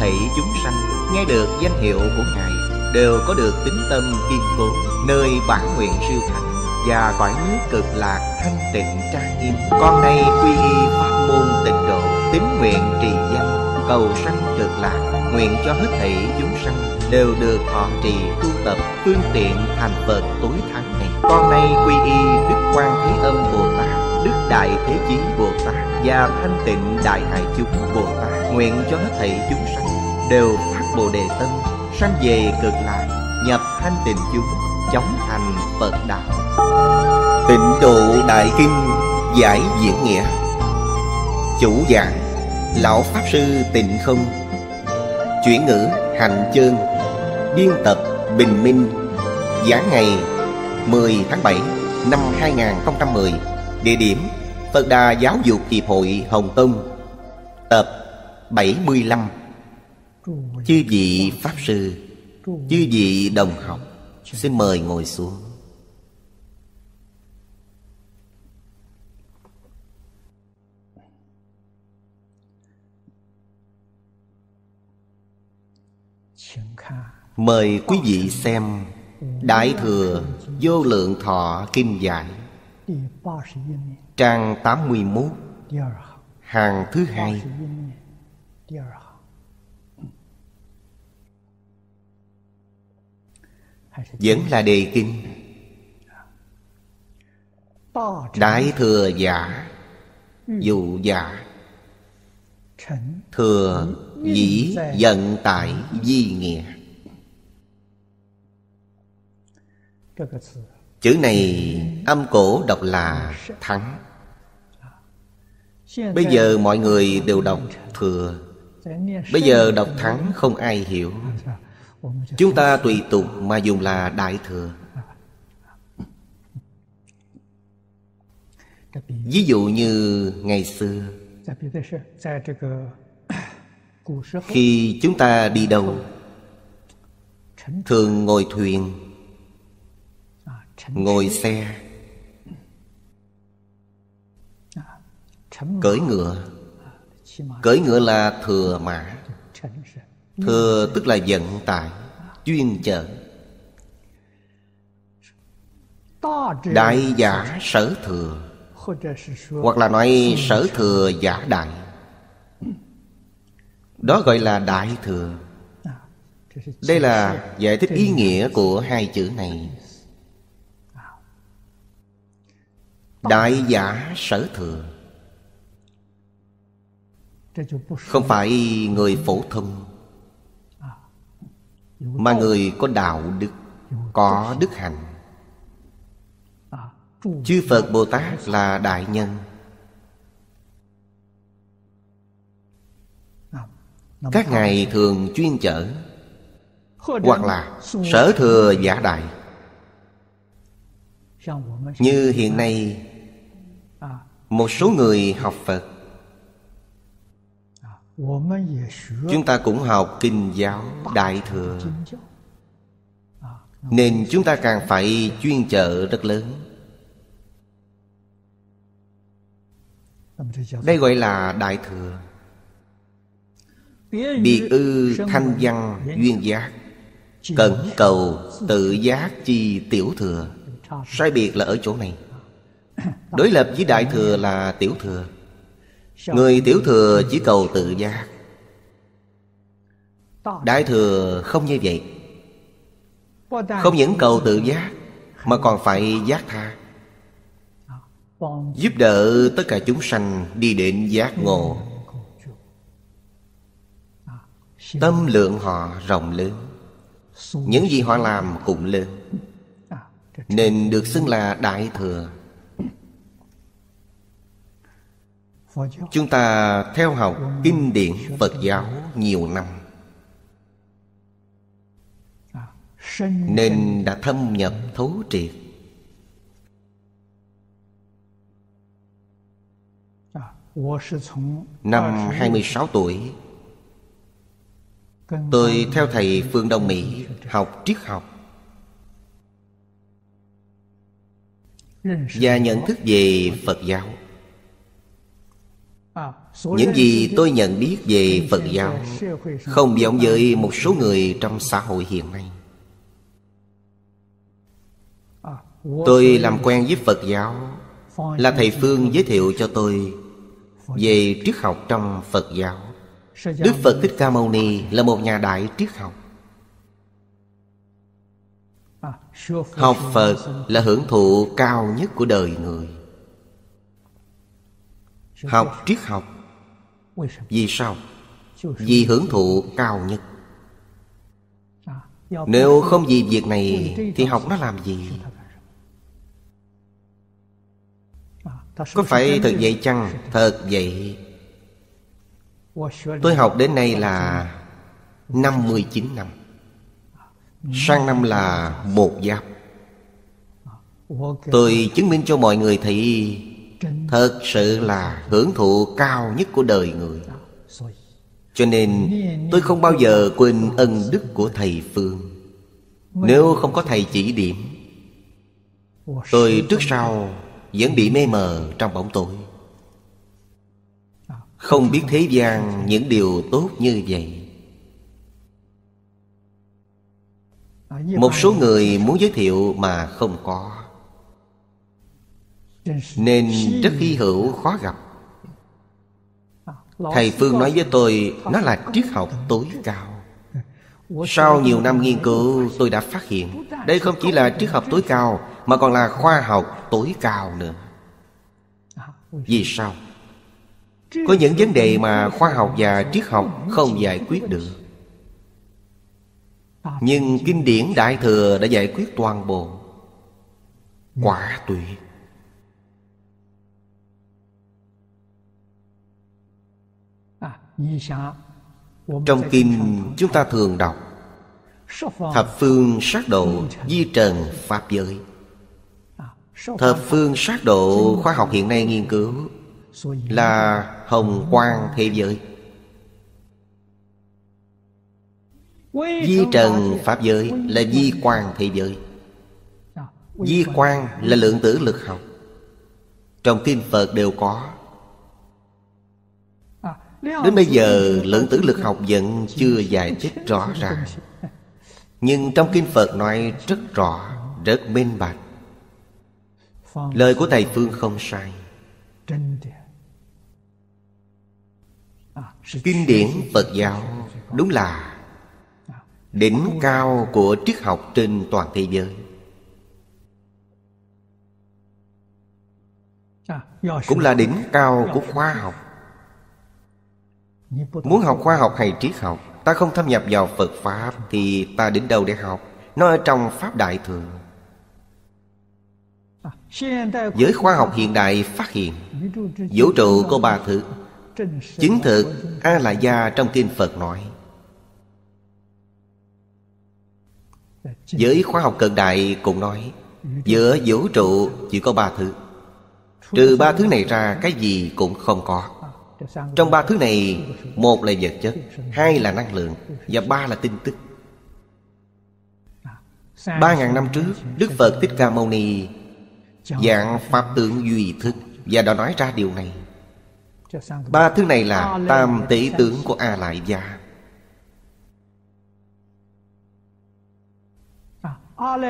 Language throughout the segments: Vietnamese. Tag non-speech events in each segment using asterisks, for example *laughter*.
thảy chúng sanh nghe được danh hiệu của ngài đều có được tính tâm kiên cố nơi bản nguyện siêu thánh và cõi nước cực lạc thanh tịnh trang nghiêm con nay quy y pháp môn tịnh độ tín nguyện trì danh cầu sanh cực lạc nguyện cho hết thảy chúng sanh đều được thọ trì tu tập phương tiện thành phật tối thắng này con nay quy y đức quan thế âm bồ tát đức đại thế chí bồ tát và thanh tịnh đại hải chúng bồ tát nguyện cho hết thảy chúng sanh đều phát bồ đề tâm sanh về cực lạc nhập thanh tịnh chúng chóng thành phật đạo tịnh độ đại kinh giải diễn nghĩa chủ giảng lão pháp sư tịnh không chuyển ngữ hành chương biên tập bình minh giảng ngày 10 tháng 7 năm 2010 địa điểm Phật Đà Giáo dục Hiệp hội Hồng tông tập 75 Chư vị Pháp Sư Chư vị đồng học Xin mời ngồi xuống Mời quý vị xem Đại Thừa Vô Lượng Thọ Kim Giải Trang 81 Hàng thứ hai Vẫn là đề kinh Đại thừa giả Dụ giả Thừa dĩ giận tại di nghĩa Chữ này âm cổ đọc là thắng Bây giờ mọi người đều đọc thừa Bây giờ đọc thắng không ai hiểu Chúng ta tùy tục mà dùng là Đại Thừa Ví dụ như ngày xưa Khi chúng ta đi đâu Thường ngồi thuyền Ngồi xe Cưỡi ngựa Cưỡi ngựa là thừa mã Thừa tức là vận tải Chuyên chở Đại giả sở thừa Hoặc là nói sở thừa giả đại Đó gọi là đại thừa Đây là giải thích ý nghĩa của hai chữ này Đại giả sở thừa Không phải người phổ thông mà người có đạo đức có đức hạnh chư phật bồ tát là đại nhân các ngài thường chuyên chở hoặc là sở thừa giả đại như hiện nay một số người học phật chúng ta cũng học kinh giáo đại thừa nên chúng ta càng phải chuyên chợ rất lớn Đây gọi là Đại Thừa Biệt ư thanh văn duyên giác Cẩn cầu tự giác chi tiểu thừa Sai biệt là ở chỗ này Đối lập với Đại Thừa là tiểu thừa Người tiểu thừa chỉ cầu tự giác Đại thừa không như vậy Không những cầu tự giác Mà còn phải giác tha Giúp đỡ tất cả chúng sanh đi đến giác ngộ Tâm lượng họ rộng lớn Những gì họ làm cũng lớn Nên được xưng là Đại Thừa Chúng ta theo học kinh điển Phật giáo nhiều năm Nên đã thâm nhập thấu triệt Năm 26 tuổi Tôi theo thầy Phương Đông Mỹ học triết học Và nhận thức về Phật giáo những gì tôi nhận biết về phật giáo không giống với một số người trong xã hội hiện nay à, tôi làm quen với phật giáo là thầy phương giới thiệu cho tôi về triết học trong phật giáo đức phật thích ca mâu ni là một nhà đại triết học à, học phật là hưởng thụ cao nhất của đời người học triết học vì sao? Vì hưởng thụ cao nhất Nếu không vì việc này Thì học nó làm gì? Có phải thật vậy chăng? Thật vậy Tôi học đến nay là 59 năm Sang năm là một giáp à, Tôi chứng minh cho mọi người thấy Thật sự là hưởng thụ cao nhất của đời người Cho nên tôi không bao giờ quên ân đức của Thầy Phương Nếu không có Thầy chỉ điểm Tôi trước sau vẫn bị mê mờ trong bóng tối Không biết thế gian những điều tốt như vậy Một số người muốn giới thiệu mà không có nên rất hy hữu khó gặp thầy phương nói với tôi nó là triết học tối cao sau nhiều năm nghiên cứu tôi đã phát hiện đây không chỉ là triết học tối cao mà còn là khoa học tối cao nữa vì sao có những vấn đề mà khoa học và triết học không giải quyết được nhưng kinh điển đại thừa đã giải quyết toàn bộ quả tuyệt Trong kinh chúng ta thường đọc Thập phương sát độ di trần pháp giới à, Thập phương sát độ khoa học hiện nay nghiên cứu Là hồng quang thế giới Di trần pháp giới là di quang thế giới à, Di quang là lượng tử lực học Trong kinh Phật đều có Đến bây giờ lượng tử lực học vẫn chưa giải thích rõ ràng Nhưng trong Kinh Phật nói rất rõ, rất minh bạch Lời của Thầy Phương không sai à, Kinh điển Phật giáo đúng là à, Đỉnh cao của triết học trên toàn thế giới à, Cũng là đỉnh cao của khoa học Muốn học khoa học hay triết học Ta không thâm nhập vào Phật Pháp Thì ta đến đâu để học Nó ở trong Pháp Đại Thừa Giới khoa học hiện đại phát hiện Vũ trụ có ba thứ Chứng thực A-la-gia trong kinh Phật nói Giới khoa học cận đại cũng nói Giữa vũ trụ chỉ có ba thứ Trừ ba thứ này ra cái gì cũng không có trong ba thứ này một là vật chất hai là năng lượng và ba là tin tức ba ngàn năm trước đức phật thích ca mâu ni dạng pháp tượng duy thức và đã nói ra điều này ba thứ này là tam tỷ tướng của a lại gia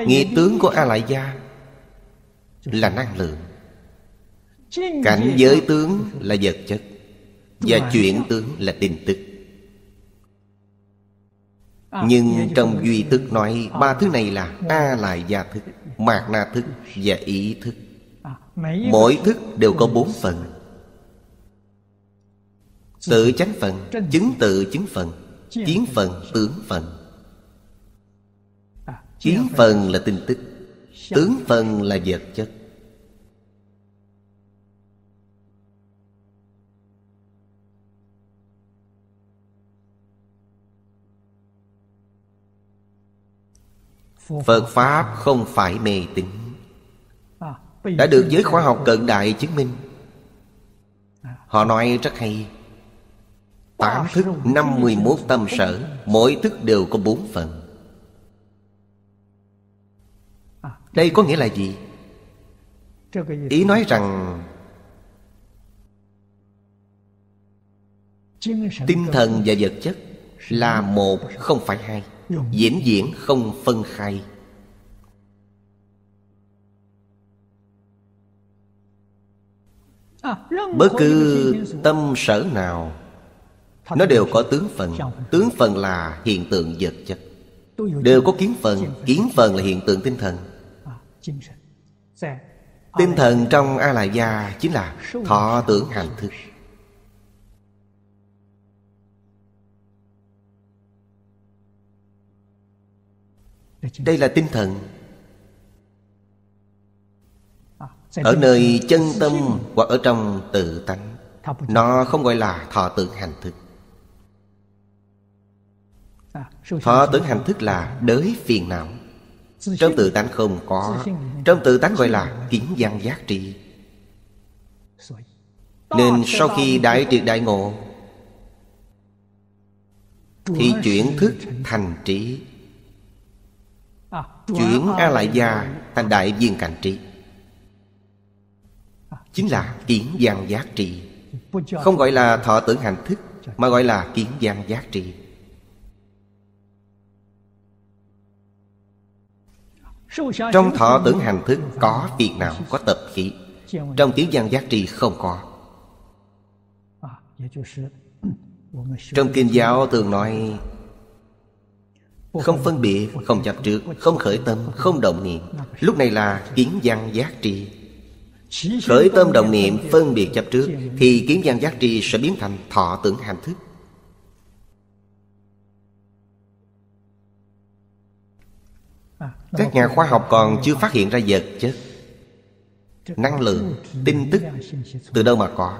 nghĩa tướng của a lại gia là năng lượng cảnh giới tướng là vật chất và chuyển tướng là tin tức à, Nhưng trong duy tức nói à. Ba thứ này là A lại gia thức Mạc na thức và ý thức à, Mỗi thức đều có bốn phần Tự chánh phần Chứng tự chứng phần Kiến phần tướng phần Kiến phần là tin tức Tướng phần là vật chất Phật Pháp không phải mê tín Đã được giới khoa học cận đại chứng minh Họ nói rất hay Tám thức năm mười 51 tâm sở Mỗi thức đều có bốn phần Đây có nghĩa là gì? Ý nói rằng Tinh thần và vật chất Là một không phải hai vĩnh viễn không phân khai bất cứ tâm sở nào nó đều có tướng phần tướng phần là hiện tượng vật chất đều có kiến phần kiến phần là hiện tượng tinh thần tinh thần trong a la gia chính là thọ tưởng hành thức đây là tinh thần à, ở nơi chân tâm hoặc ở trong tự tánh nó không gọi là thọ tưởng hành thức à, thọ tưởng hành thức là đới phiền não trong tự tánh không có trong tự tánh gọi là kiến gian giác trị nên sau khi đại triệt đại ngộ thì chuyển thức thành trí chuyển a lại gia thành đại viên cảnh trí chính là kiến gian giác trị không gọi là thọ tưởng hành thức mà gọi là kiến gian giác trị trong thọ tưởng hành thức có việc nào có tập khí trong kiến gian giác trị không có trong kinh giáo thường nói không phân biệt, không chấp trước Không khởi tâm, không động niệm Lúc này là kiến văn giác tri Khởi tâm động niệm phân biệt chấp trước Thì kiến văn giác tri sẽ biến thành thọ tưởng hành thức à, Các nhà khoa học còn chưa phát hiện ra vật chất Năng lượng, tin tức Từ đâu mà có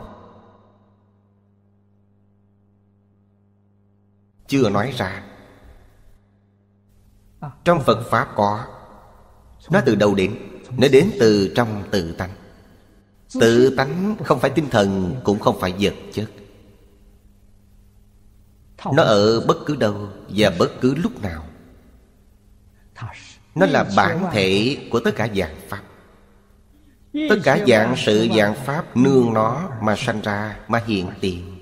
Chưa nói ra trong Phật Pháp có Nó từ đầu đến Nó đến từ trong tự tánh Tự tánh không phải tinh thần Cũng không phải vật chất Nó ở bất cứ đâu Và bất cứ lúc nào Nó là bản thể của tất cả dạng Pháp Tất cả dạng sự dạng Pháp Nương nó mà sanh ra Mà hiện tiền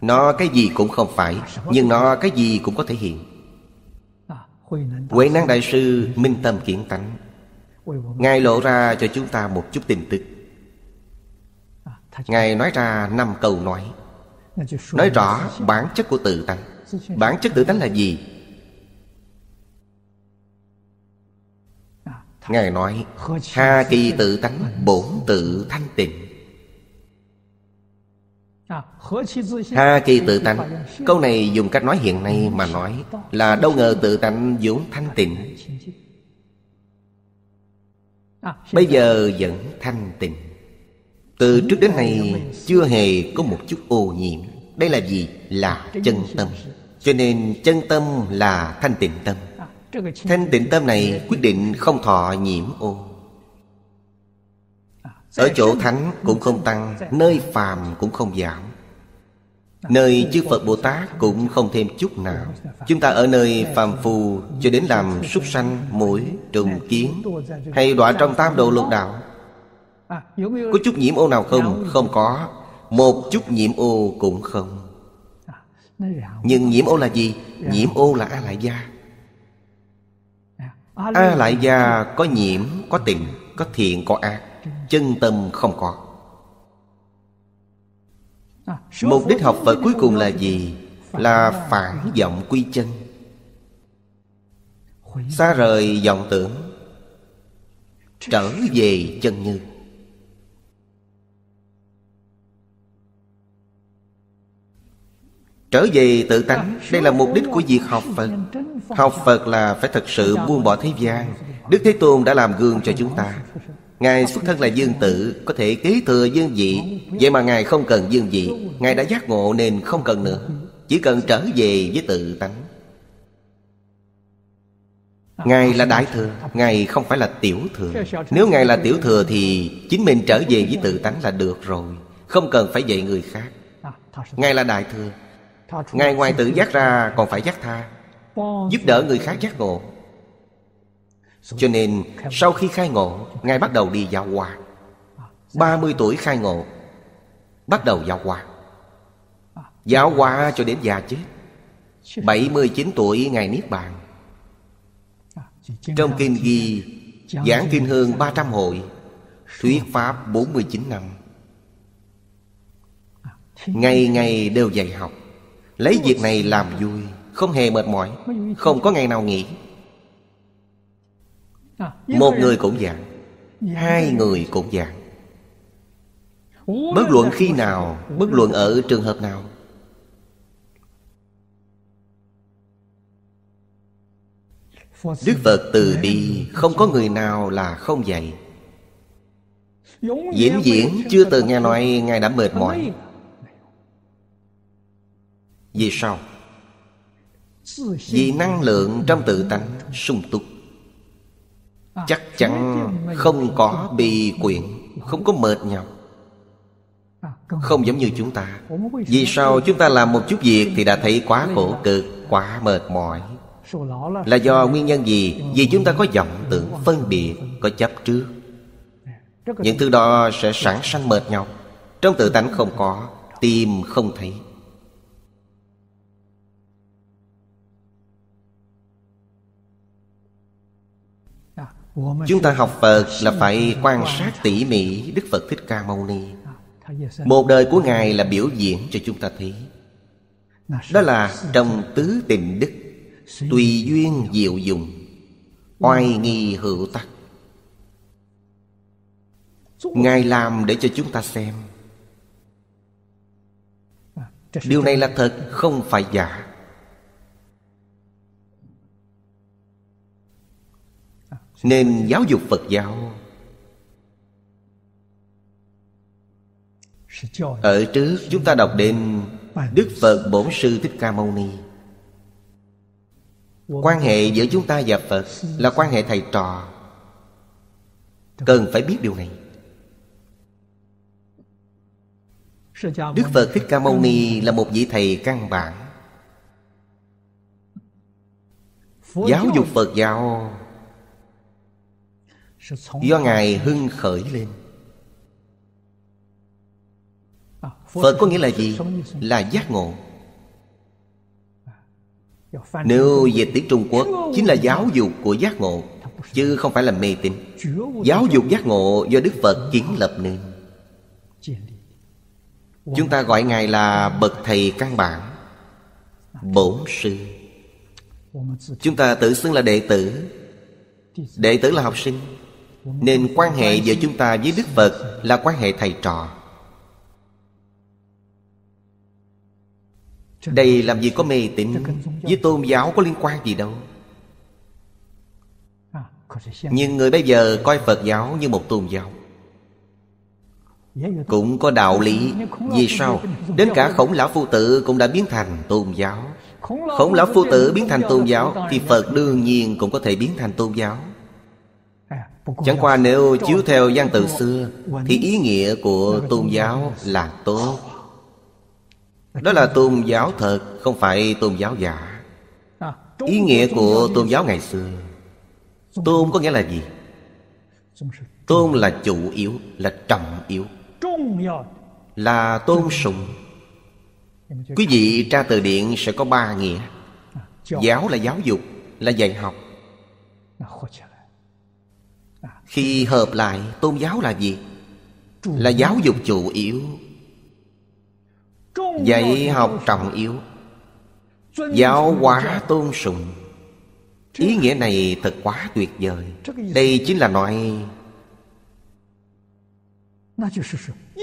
Nó cái gì cũng không phải Nhưng nó cái gì cũng có thể hiện Huệ năng đại sư minh tâm kiến tánh Ngài lộ ra cho chúng ta một chút tin tức à, Ngài nói ra năm câu nói Nói rõ bản chất của tự tánh Bản chất tự tánh là gì? À, Ngài nói Hà kỳ tự tánh bổn tự thanh tịnh ha kỳ tự tánh Câu này dùng cách nói hiện nay mà nói Là đâu ngờ tự tánh vốn thanh tịnh Bây giờ vẫn thanh tịnh Từ trước đến nay chưa hề có một chút ô nhiễm Đây là gì? Là chân tâm Cho nên chân tâm là thanh tịnh tâm Thanh tịnh tâm này quyết định không thọ nhiễm ô ở chỗ thánh cũng không tăng Nơi phàm cũng không giảm Nơi chư Phật Bồ Tát cũng không thêm chút nào Chúng ta ở nơi phàm phù Cho đến làm súc sanh, mũi, trùng kiến Hay đọa trong tam độ lục đạo Có chút nhiễm ô nào không? Không có Một chút nhiễm ô cũng không Nhưng nhiễm ô là gì? Nhiễm ô là A-lại gia A-lại gia có nhiễm, có tình, có thiện, có ác chân tâm không có à, mục đích học phật cuối cùng là gì là phản vọng quy chân xa rời vọng tưởng trở về chân như trở về tự à, tánh đây là mục đích của việc học phật học phật là phải thật sự buông bỏ thế gian đức thế tôn đã làm gương cho chúng ta Ngài xuất thân là dương tự Có thể kế thừa dương vị Vậy mà Ngài không cần dương vị Ngài đã giác ngộ nên không cần nữa Chỉ cần trở về với tự tánh Ngài là đại thừa Ngài không phải là tiểu thừa Nếu Ngài là tiểu thừa thì Chính mình trở về với tự tánh là được rồi Không cần phải dạy người khác Ngài là đại thừa Ngài ngoài tự giác ra còn phải giác tha Giúp đỡ người khác giác ngộ cho nên sau khi khai ngộ Ngài bắt đầu đi giáo hoa 30 tuổi khai ngộ Bắt đầu giáo hoa Giáo hoa cho đến già chết 79 tuổi Ngài Niết Bàn Trong kinh ghi Giảng kinh hơn 300 hội Thuyết Pháp 49 năm Ngày ngày đều dạy học Lấy việc này làm vui Không hề mệt mỏi Không có ngày nào nghỉ À, một người cũng giảng dạ, Hai dạ. người cũng giảng Bất luận dạ. khi nào Bất luận ở trường hợp nào Đức Phật từ bi Không có người nào là không dạy Diễn diễn chưa từng nghe nói Ngài đã mệt mỏi Vì sao? Vì năng lượng trong tự tánh sung túc À, chắc chắn không có bị quyện không có mệt nhọc à, không giống như chúng ta vì sao chúng ta làm một chút việc thì đã thấy quá khổ cực quá mệt mỏi là do nguyên nhân gì vì chúng ta có vọng tưởng phân biệt có chấp trước à, những thứ đó sẽ sẵn sanh mệt nhọc trong tự tánh không có tim không thấy Chúng ta học Phật là phải quan sát tỉ mỉ Đức Phật Thích Ca Mâu Ni Một đời của Ngài là biểu diễn cho chúng ta thấy Đó là trong tứ tình đức Tùy duyên diệu dụng Oai nghi hữu tắc Ngài làm để cho chúng ta xem Điều này là thật không phải giả Nên giáo dục Phật giáo Ở trước chúng ta đọc đến Đức Phật Bổn Sư Thích Ca Mâu Ni Quan hệ giữa chúng ta và Phật Là quan hệ thầy trò Cần phải biết điều này Đức Phật Thích Ca Mâu Ni là một vị thầy căn bản Giáo dục Phật giáo do ngài hưng khởi lên à, phật có nghĩa là gì là giác ngộ à, nếu dịch tiếng trung quốc chính là giáo dục của giác ngộ chứ không phải là mê tín giáo dục giác ngộ do đức phật kiến lập nên chúng ta gọi ngài là bậc thầy căn bản bổn sư chúng ta tự xưng là đệ tử đệ tử là học sinh nên quan hệ giữa chúng ta với đức phật là quan hệ thầy trò đây làm gì có mê tín với tôn giáo có liên quan gì đâu nhưng người bây giờ coi phật giáo như một tôn giáo cũng có đạo lý vì sao đến cả khổng lão phu tử cũng đã biến thành tôn giáo khổng lão phu tử biến thành tôn giáo thì phật đương nhiên cũng có thể biến thành tôn giáo Chẳng qua nếu chiếu theo văn từ xưa Thì ý nghĩa của tôn giáo là tốt Đó là tôn giáo thật Không phải tôn giáo giả Ý nghĩa của tôn giáo ngày xưa Tôn có nghĩa là gì? Tôn là chủ yếu Là trọng yếu Là tôn sùng Quý vị tra từ điển sẽ có ba nghĩa Giáo là giáo dục Là dạy học khi hợp lại tôn giáo là gì là giáo dục chủ yếu dạy học trọng yếu giáo hóa tôn sùng ý nghĩa này thật quá tuyệt vời đây chính là nói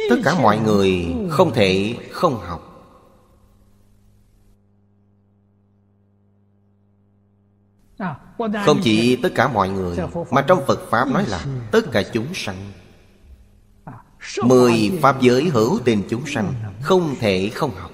tất cả mọi người không thể không học Không chỉ tất cả mọi người Mà trong Phật Pháp nói là Tất cả chúng sanh Mười Pháp giới hữu tình chúng sanh Không thể không học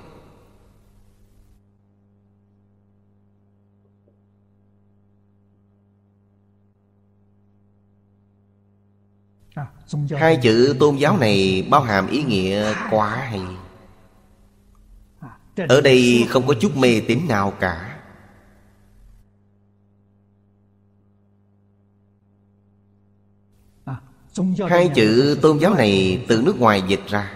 Hai chữ tôn giáo này bao hàm ý nghĩa quá hay Ở đây không có chút mê tín nào cả Hai chữ tôn giáo này từ nước ngoài dịch ra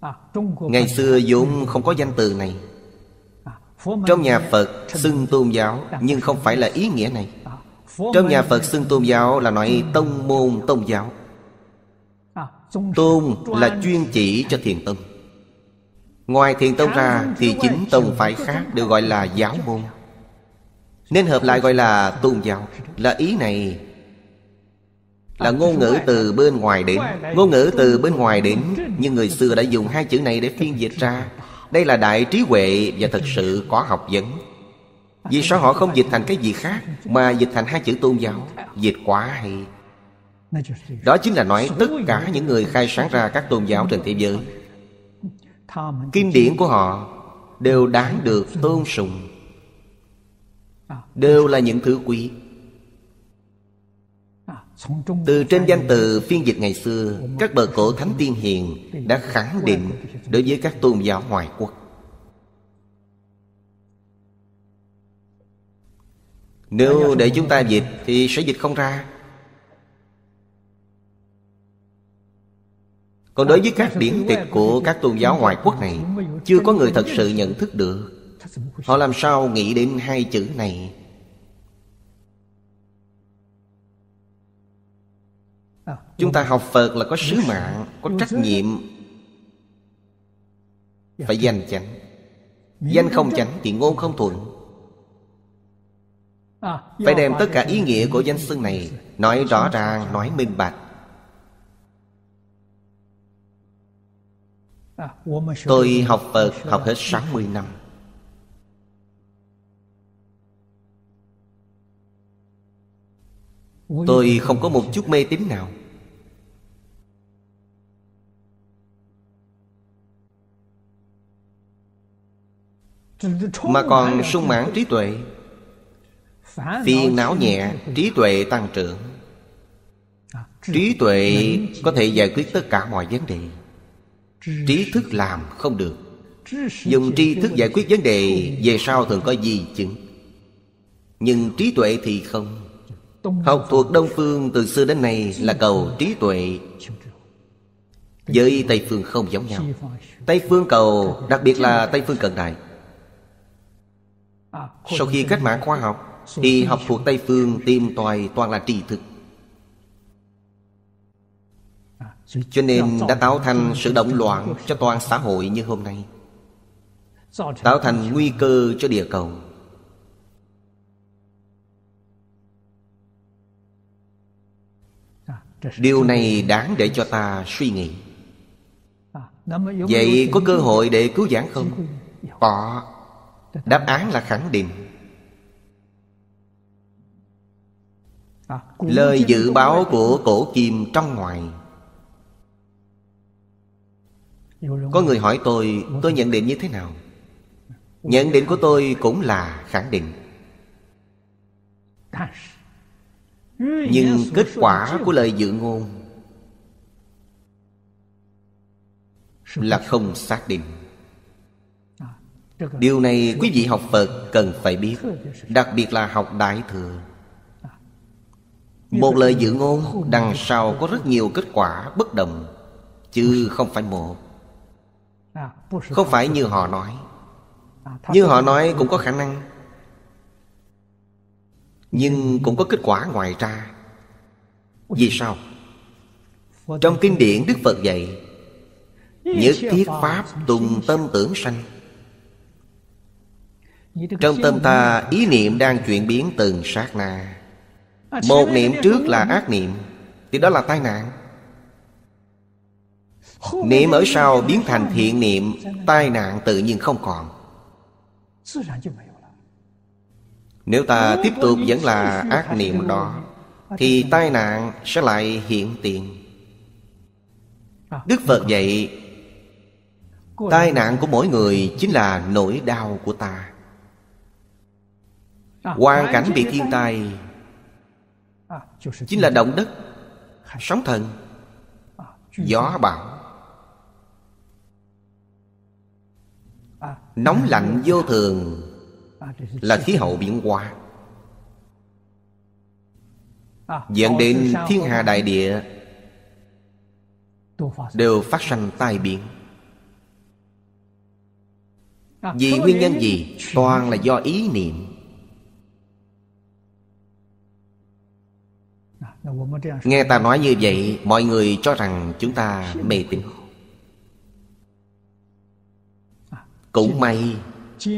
à, Ngày xưa vốn không có danh từ này à, Trong nhà Phật xưng tôn giáo à, Nhưng không phải là ý nghĩa này Trong nhà Phật xưng tôn giáo là nói tông môn tôn giáo Tôn là chuyên chỉ cho thiền tông Ngoài thiền tông ra thì chính tông phái khác đều gọi là giáo môn Nên hợp lại gọi là tôn giáo Là ý này là à, ngôn ngữ từ bên ngoài đến ngôn ngữ từ bên ngoài đến nhưng người xưa đã dùng hai chữ này để phiên dịch ra đây là đại trí huệ và thật sự có học vấn vì sao họ không dịch thành cái gì khác mà dịch thành hai chữ tôn giáo dịch quá hay đó chính là nói tất cả những người khai sáng ra các tôn giáo trên thế giới kinh điển của họ đều đáng được tôn sùng đều là những thứ quý từ trên danh từ phiên dịch ngày xưa Các bậc cổ Thánh Tiên Hiền đã khẳng định Đối với các tôn giáo ngoại quốc Nếu để chúng ta dịch thì sẽ dịch không ra Còn đối với các điển tịch của các tôn giáo ngoại quốc này Chưa có người thật sự nhận thức được Họ làm sao nghĩ đến hai chữ này chúng ta học phật là có sứ mạng có trách nhiệm dạ. phải danh chánh danh không chánh thì ngôn không thuận à, phải đem tất cả ý nghĩa của danh xưng này nói rõ ràng nói minh bạch à, tôi học phật học hết 60 năm Tôi không có một chút mê tín nào Mà còn sung mãn trí tuệ Phiền não nhẹ Trí tuệ tăng trưởng Trí tuệ có thể giải quyết tất cả mọi vấn đề Trí thức làm không được Dùng tri thức giải quyết vấn đề Về sau thường có gì chứng Nhưng trí tuệ thì không Học thuộc Đông Phương từ xưa đến nay là cầu trí tuệ Với Tây Phương không giống nhau Tây Phương cầu đặc biệt là Tây Phương cận đại à, Sau khi cách mạng khoa học Thì học thuộc Tây Phương tìm tòi toàn là tri thực à, Cho nên đã tạo thành sự động loạn cho toàn xã hội như hôm nay Tạo thành nguy cơ cho địa cầu điều này đáng để cho ta suy nghĩ vậy có cơ hội để cứu giảng không có đáp án là khẳng định lời dự báo của cổ kim trong ngoài có người hỏi tôi tôi nhận định như thế nào nhận định của tôi cũng là khẳng định nhưng kết quả của lời dự ngôn là không xác định à, điều này quý vị học phật cần phải biết đặc biệt là học đại thừa à. một lời dự ngôn đằng sau có rất nhiều kết quả bất đồng chứ không phải một à, không phải như họ nói như họ nói cũng có khả năng nhưng cũng có kết quả ngoài ra vì sao trong kinh điển đức phật dạy nhất thiết pháp tùng tâm tưởng sanh trong tâm ta ý niệm đang chuyển biến từng sát na Một niệm trước là ác niệm Thì đó là tai nạn Niệm ở sau biến thành thiện niệm Tai nạn tự nhiên không còn nếu ta tiếp tục vẫn là ác niệm đó Thì tai nạn sẽ lại hiện tiền Đức Phật dạy Tai nạn của mỗi người chính là nỗi đau của ta Hoàn cảnh bị thiên tai Chính là động đất Sóng thần Gió bão Nóng lạnh vô thường là khí hậu biến hóa dẫn đến thiên hà đại địa đều phát sinh tai biến vì nguyên nhân gì toàn là do ý niệm nghe ta nói như vậy mọi người cho rằng chúng ta mê tín cũng may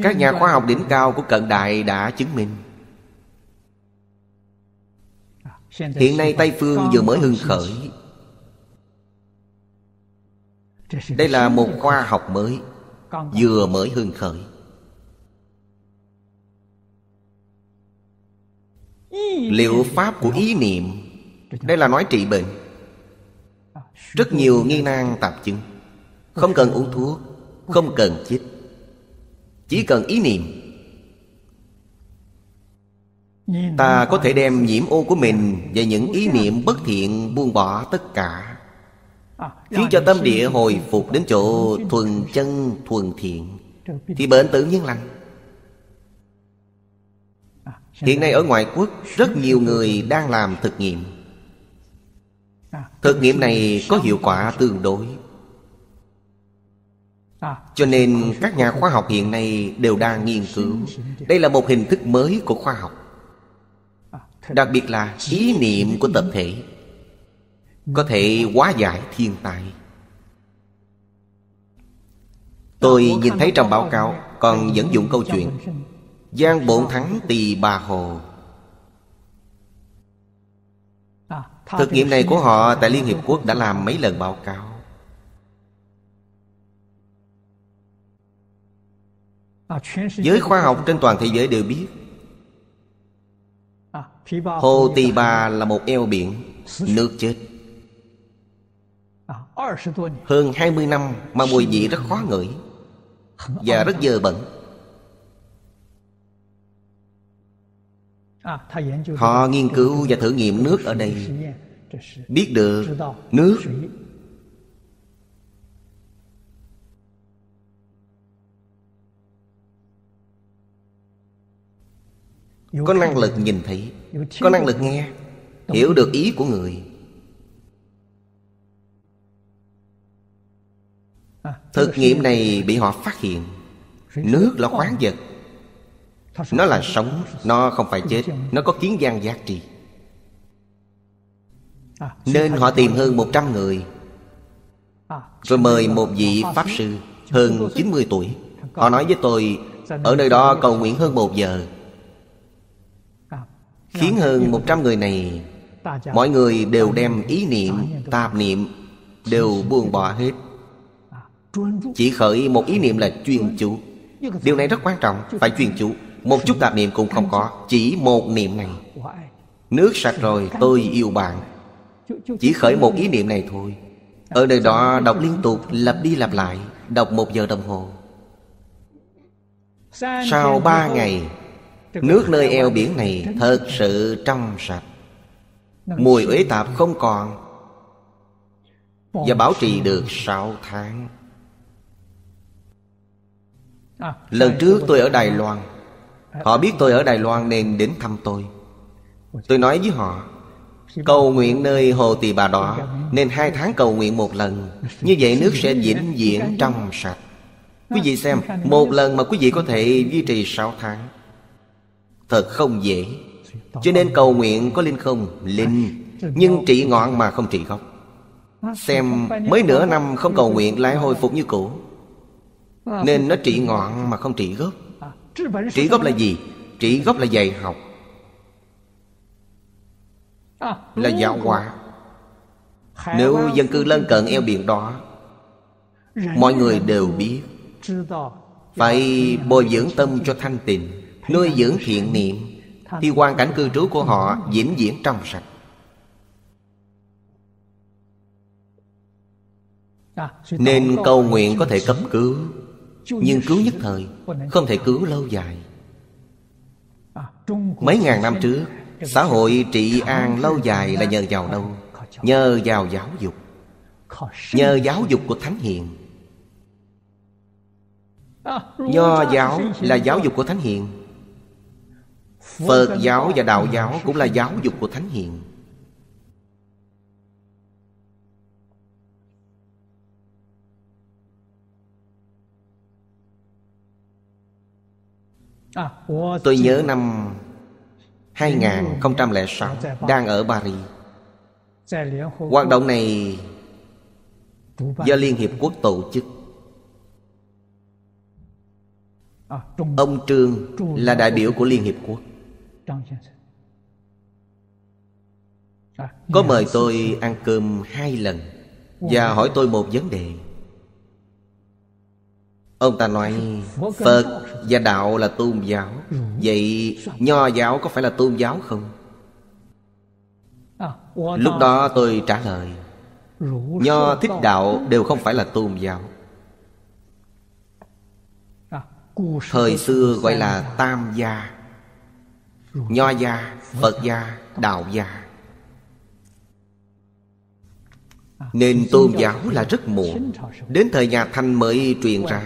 các nhà khoa học đỉnh cao của cận đại đã chứng minh hiện nay tây phương vừa mới hưng khởi đây là một khoa học mới vừa mới hưng khởi liệu pháp của ý niệm đây là nói trị bệnh rất nhiều nghi nan tạp chứng không cần uống thuốc không cần chích chỉ cần ý niệm Ta có thể đem nhiễm ô của mình Và những ý niệm bất thiện buông bỏ tất cả Khiến cho tâm địa hồi phục đến chỗ thuần chân thuần thiện Thì bệnh tự nhiên lành Hiện nay ở ngoại quốc Rất nhiều người đang làm thực nghiệm Thực nghiệm này có hiệu quả tương đối cho nên các nhà khoa học hiện nay đều đang nghiên cứu đây là một hình thức mới của khoa học đặc biệt là ý niệm của tập thể có thể hóa giải thiên tai tôi nhìn thấy trong báo cáo còn dẫn dụng câu chuyện giang bổn thắng tỳ bà hồ thực nghiệm này của họ tại liên hiệp quốc đã làm mấy lần báo cáo giới khoa học trên toàn thế giới đều biết à, hồ tì bà là một eo biển nước chết à, hơn 20 năm mà mùi vị rất khó ngửi Và rất dơ bẩn à, Họ nghiên cứu và thử nghiệm nước ở đây Biết được nước có năng lực nhìn thấy có năng lực nghe hiểu được ý của người à, thực nghiệm này bị họ phát hiện nước là khoáng vật nó là sống nó không phải chết nó có kiến gian giá trị à, nên họ tìm hơn 100 người à, Rồi mời một vị Pháp Sư Hơn 90 tuổi Họ nói với tôi Ở nơi đó cầu nguyện hơn một giờ Khiến hơn 100 người này Mọi người đều đem ý niệm, tạp niệm Đều buông bỏ hết Chỉ khởi một ý niệm là chuyên chủ. Điều này rất quan trọng Phải chuyên chủ. Một chút tạp niệm cũng không có Chỉ một niệm này Nước sạch rồi tôi yêu bạn Chỉ khởi một ý niệm này thôi Ở nơi đó đọc liên tục Lặp đi lặp lại Đọc một giờ đồng hồ Sau ba ngày Nước nơi eo biển này thật sự trong sạch Mùi ế tạp không còn Và bảo trì được 6 tháng à, Lần trước tôi ở Đài Loan Họ biết tôi ở Đài Loan nên đến thăm tôi Tôi nói với họ Cầu nguyện nơi Hồ Tỳ Bà Đỏ Nên hai tháng cầu nguyện một lần Như vậy nước sẽ vĩnh viễn trong sạch Quý vị xem Một lần mà quý vị có thể duy trì 6 tháng thật không dễ cho nên cầu nguyện có linh không linh nhưng trị ngọn mà không trị gốc xem mới nửa năm không cầu nguyện lại hồi phục như cũ nên nó trị ngọn mà không trị gốc Trị gốc là gì? Trị gốc là dạy học Là giáo hóa Nếu dân cư lân cận eo biển đó Mọi người đều biết Phải bồi dưỡng tâm cho thanh tịnh nuôi dưỡng thiện niệm thì hoàn cảnh cư trú của họ vĩnh viễn trong sạch nên cầu nguyện có thể cấp cứu nhưng cứu nhất thời không thể cứu lâu dài mấy ngàn năm trước xã hội trị an lâu dài là nhờ vào đâu nhờ vào giáo dục nhờ giáo dục của thánh hiền nho giáo là giáo dục của thánh hiền Phật giáo và Đạo giáo cũng là giáo dục của Thánh Hiền à, Tôi nhớ năm 2006 Đang ở Paris Hoạt động này Do Liên Hiệp Quốc tổ chức à, Ông Trương là đại biểu của Liên Hiệp Quốc có dạ. mời tôi ăn cơm hai lần Và hỏi tôi một vấn đề Ông ta nói dạ. Phật và Đạo là tôn giáo Vậy Nho giáo có phải là tôn giáo không? À, Lúc đó tôi trả lời Nho thích đạo đều không phải là tôn giáo à, Thời xưa gọi là tam gia nho gia phật gia đạo gia nên tôn giáo là rất muộn Đến thời nhà Thanh mới truyền ra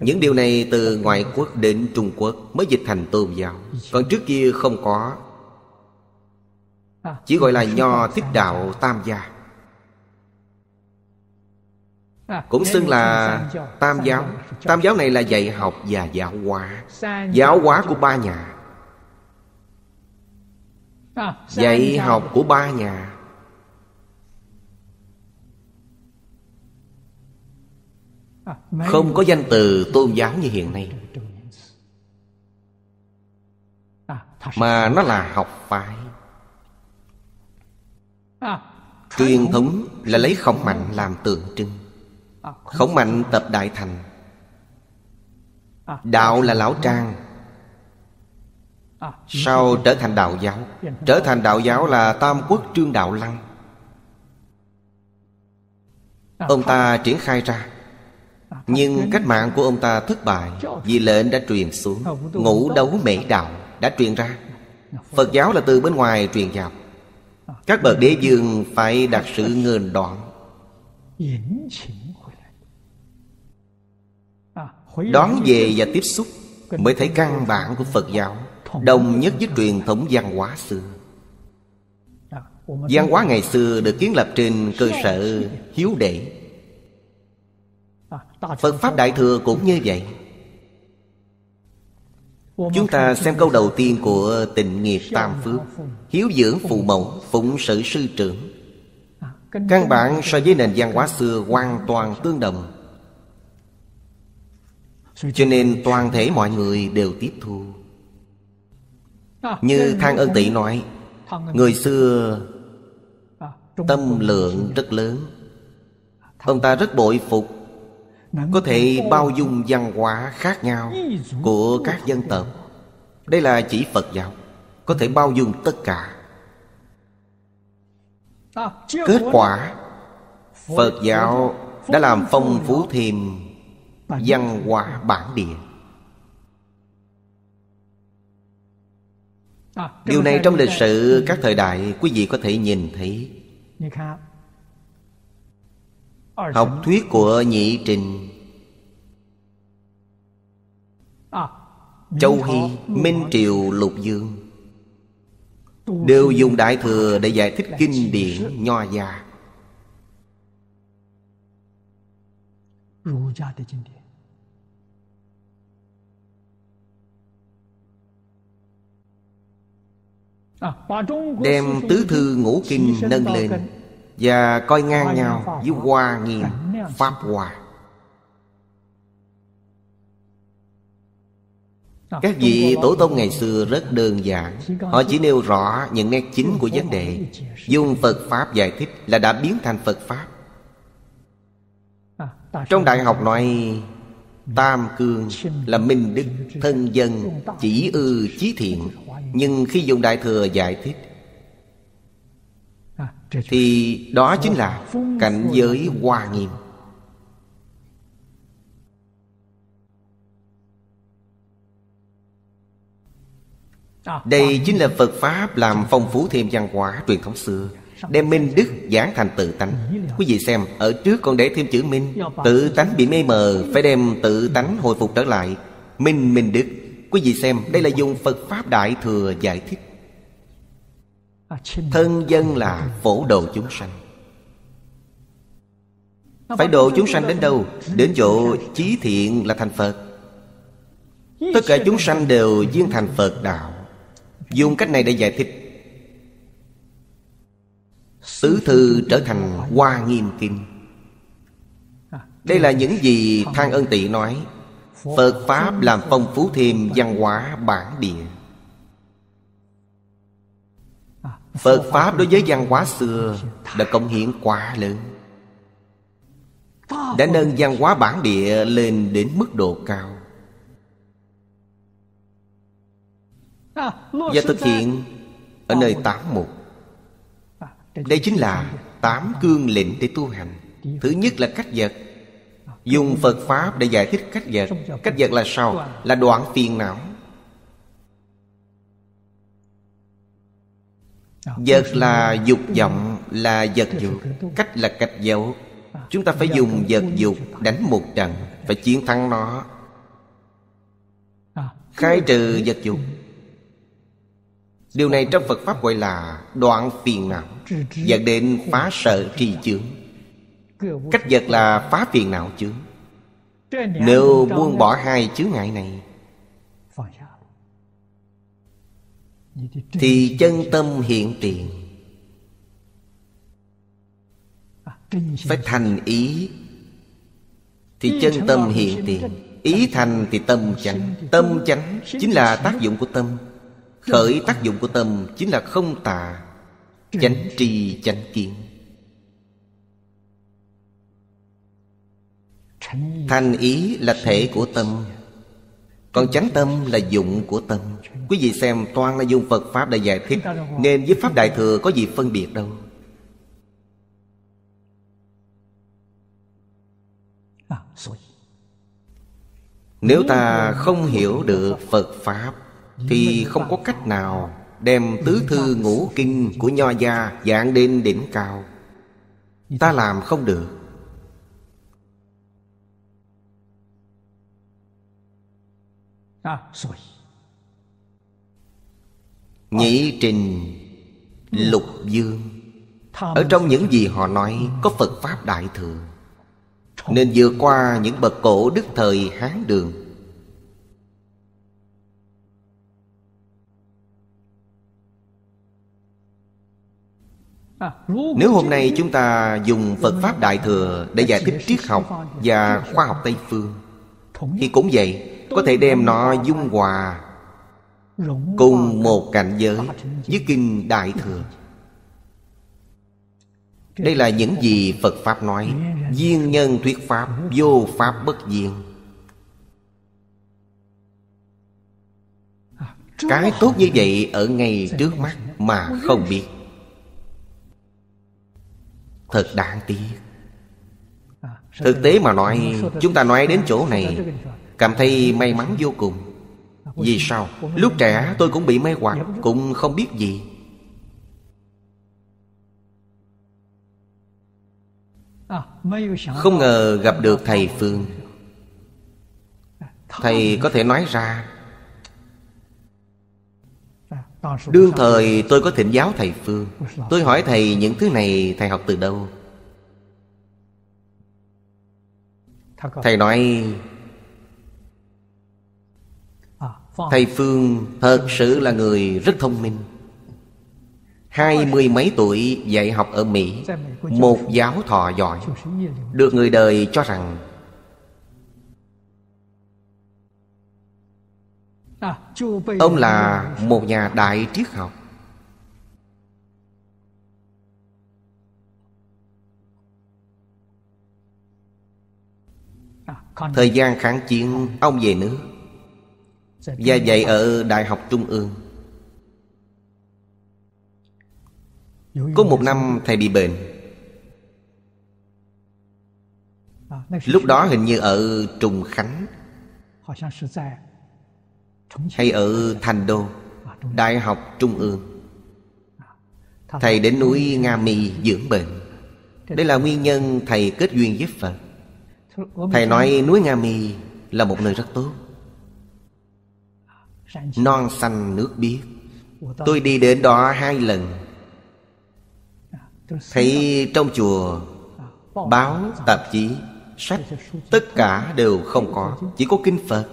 Những điều này từ ngoại quốc đến Trung Quốc Mới dịch thành tôn giáo Còn trước kia không có Chỉ gọi là nho thích đạo tam gia cũng xưng là tam giáo Tam giáo này là dạy học và giáo hóa Giáo hóa của ba nhà À, dạy học của ba nhà à, không có danh từ tôn giáo như hiện nay à, mà nó là học phái truyền thống là lấy khổng mạnh làm tượng trưng khổng mạnh tập đại thành đạo là lão trang sau trở thành đạo giáo trở thành đạo giáo là tam quốc trương đạo lăng ông ta triển khai ra nhưng cách mạng của ông ta thất bại vì lệnh đã truyền xuống ngũ đấu mễ đạo đã truyền ra phật giáo là từ bên ngoài truyền vào các bậc đế dương phải đặt sự ngờn đoạn đón về và tiếp xúc mới thấy căn bản của phật giáo đồng nhất với truyền thống văn hóa xưa văn hóa ngày xưa được kiến lập trên cơ sở hiếu đệ phật pháp đại thừa cũng như vậy chúng ta xem câu đầu tiên của tịnh nghiệp tam phước hiếu dưỡng phụ mẫu phụng sự sư trưởng căn bản so với nền văn hóa xưa hoàn toàn tương đồng cho nên toàn thể mọi người đều tiếp thu như Thang Ân Tỷ nói Người xưa Tâm lượng rất lớn Ông ta rất bội phục Có thể bao dung văn hóa khác nhau Của các dân tộc Đây là chỉ Phật giáo Có thể bao dung tất cả Kết quả Phật giáo đã làm phong phú thêm Văn hóa bản địa À, Điều này trong lịch sử các thời đại Quý vị có thể nhìn thấy Học thuyết của Nhị Trình à, Châu Hy, Minh Triều, Lục Dương Đều dùng Đại Thừa để giải thích kinh điển Nho Gia đem tứ thư ngũ kinh nâng lên và coi ngang nhau với hoa nghiêm pháp hòa các vị tổ tông ngày xưa rất đơn giản họ chỉ nêu rõ những nét chính của vấn đề dùng phật pháp giải thích là đã biến thành phật pháp trong đại học nói tam cương là minh đức thân dân chỉ ư chí thiện nhưng khi dùng đại thừa giải thích thì đó chính là cảnh giới hoa nghiêm đây chính là phật pháp làm phong phú thêm văn hóa truyền thống xưa đem minh đức giảng thành tự tánh quý vị xem ở trước còn để thêm chữ minh tự tánh bị mê mờ phải đem tự tánh hồi phục trở lại minh minh đức Quý vị xem đây là dùng Phật Pháp Đại Thừa giải thích Thân dân là phổ độ chúng sanh Phải độ chúng sanh đến đâu? Đến chỗ chí thiện là thành Phật Tất cả chúng sanh đều viên thành Phật Đạo Dùng cách này để giải thích sứ thư trở thành hoa nghiêm kinh à, Đây là những gì Thang Ân Tị nói Phật Pháp làm phong phú thêm văn hóa bản địa Phật Pháp đối với văn hóa xưa Đã công hiến quá lớn Đã nâng văn hóa bản địa lên đến mức độ cao Và thực hiện ở nơi tám mục Đây chính là tám cương lệnh để tu hành Thứ nhất là cách vật Dùng Phật Pháp để giải thích cách vật Cách vật là sao? Là đoạn phiền não Vật là dục vọng Là vật dục Cách là cách dấu Chúng ta phải dùng vật dục đánh một trận Phải chiến thắng nó Khai trừ vật dục Điều này trong Phật Pháp gọi là đoạn phiền não Dẫn đến phá sợ trì chướng Cách vật là phá phiền não chứ Nếu buông bỏ hai chướng ngại này Thì chân tâm hiện tiền Phải thành ý Thì chân tâm hiện tiền Ý thành thì tâm chánh Tâm chánh chính là tác dụng của tâm Khởi tác dụng của tâm chính là không tà Chánh trì chánh kiến Thành ý là thể của tâm Còn chánh tâm là dụng của tâm Quý vị xem toàn là dùng Phật Pháp để giải thích Nên với Pháp Đại Thừa có gì phân biệt đâu Nếu ta không hiểu được Phật Pháp Thì không có cách nào Đem tứ thư ngũ kinh của Nho Gia Dạng đến đỉnh cao Ta làm không được Ờ. Nhĩ trình lục dương Ở trong những gì họ nói có Phật Pháp Đại Thừa Nên vượt qua những bậc cổ đức thời Hán Đường à, Nếu hôm nay chúng ta dùng Phật Pháp Đại Thừa Để giải thích triết học và khoa học Tây Phương Thì cũng vậy có thể đem nó dung hòa cùng một cảnh giới với kinh đại thừa đây là những gì phật pháp nói duyên nhân thuyết pháp vô pháp bất diên. cái tốt như vậy ở ngay trước mắt mà không biết thật đáng tiếc thực tế mà nói chúng ta nói đến chỗ này Cảm thấy may mắn vô cùng Vì sao? Lúc trẻ tôi cũng bị mê hoặc Cũng không biết gì Không ngờ gặp được thầy Phương Thầy có thể nói ra Đương thời tôi có thỉnh giáo thầy Phương Tôi hỏi thầy những thứ này thầy học từ đâu Thầy nói Thầy Phương thật sự là người rất thông minh Hai mươi mấy tuổi dạy học ở Mỹ Một giáo thọ giỏi Được người đời cho rằng à, Ông là một nhà đại triết học à, Thời gian kháng chiến Ông về nước và dạ, dạ, dạy ở Đại học Trung ương Có một năm thầy bị bệnh à, Lúc đó hình như ở Trùng Khánh Hay ở Thành Đô à, Đại học Trung ương à, Thầy đến núi Nga Mi dưỡng bệnh Đây là nguyên nhân thầy kết duyên với Phật Thầy nói núi Nga Mi là một nơi rất tốt non xanh nước biếc tôi đi đến đó hai lần à, thấy trong chùa à, báo tạp chí sách tất cả đều không có chỉ có kinh phật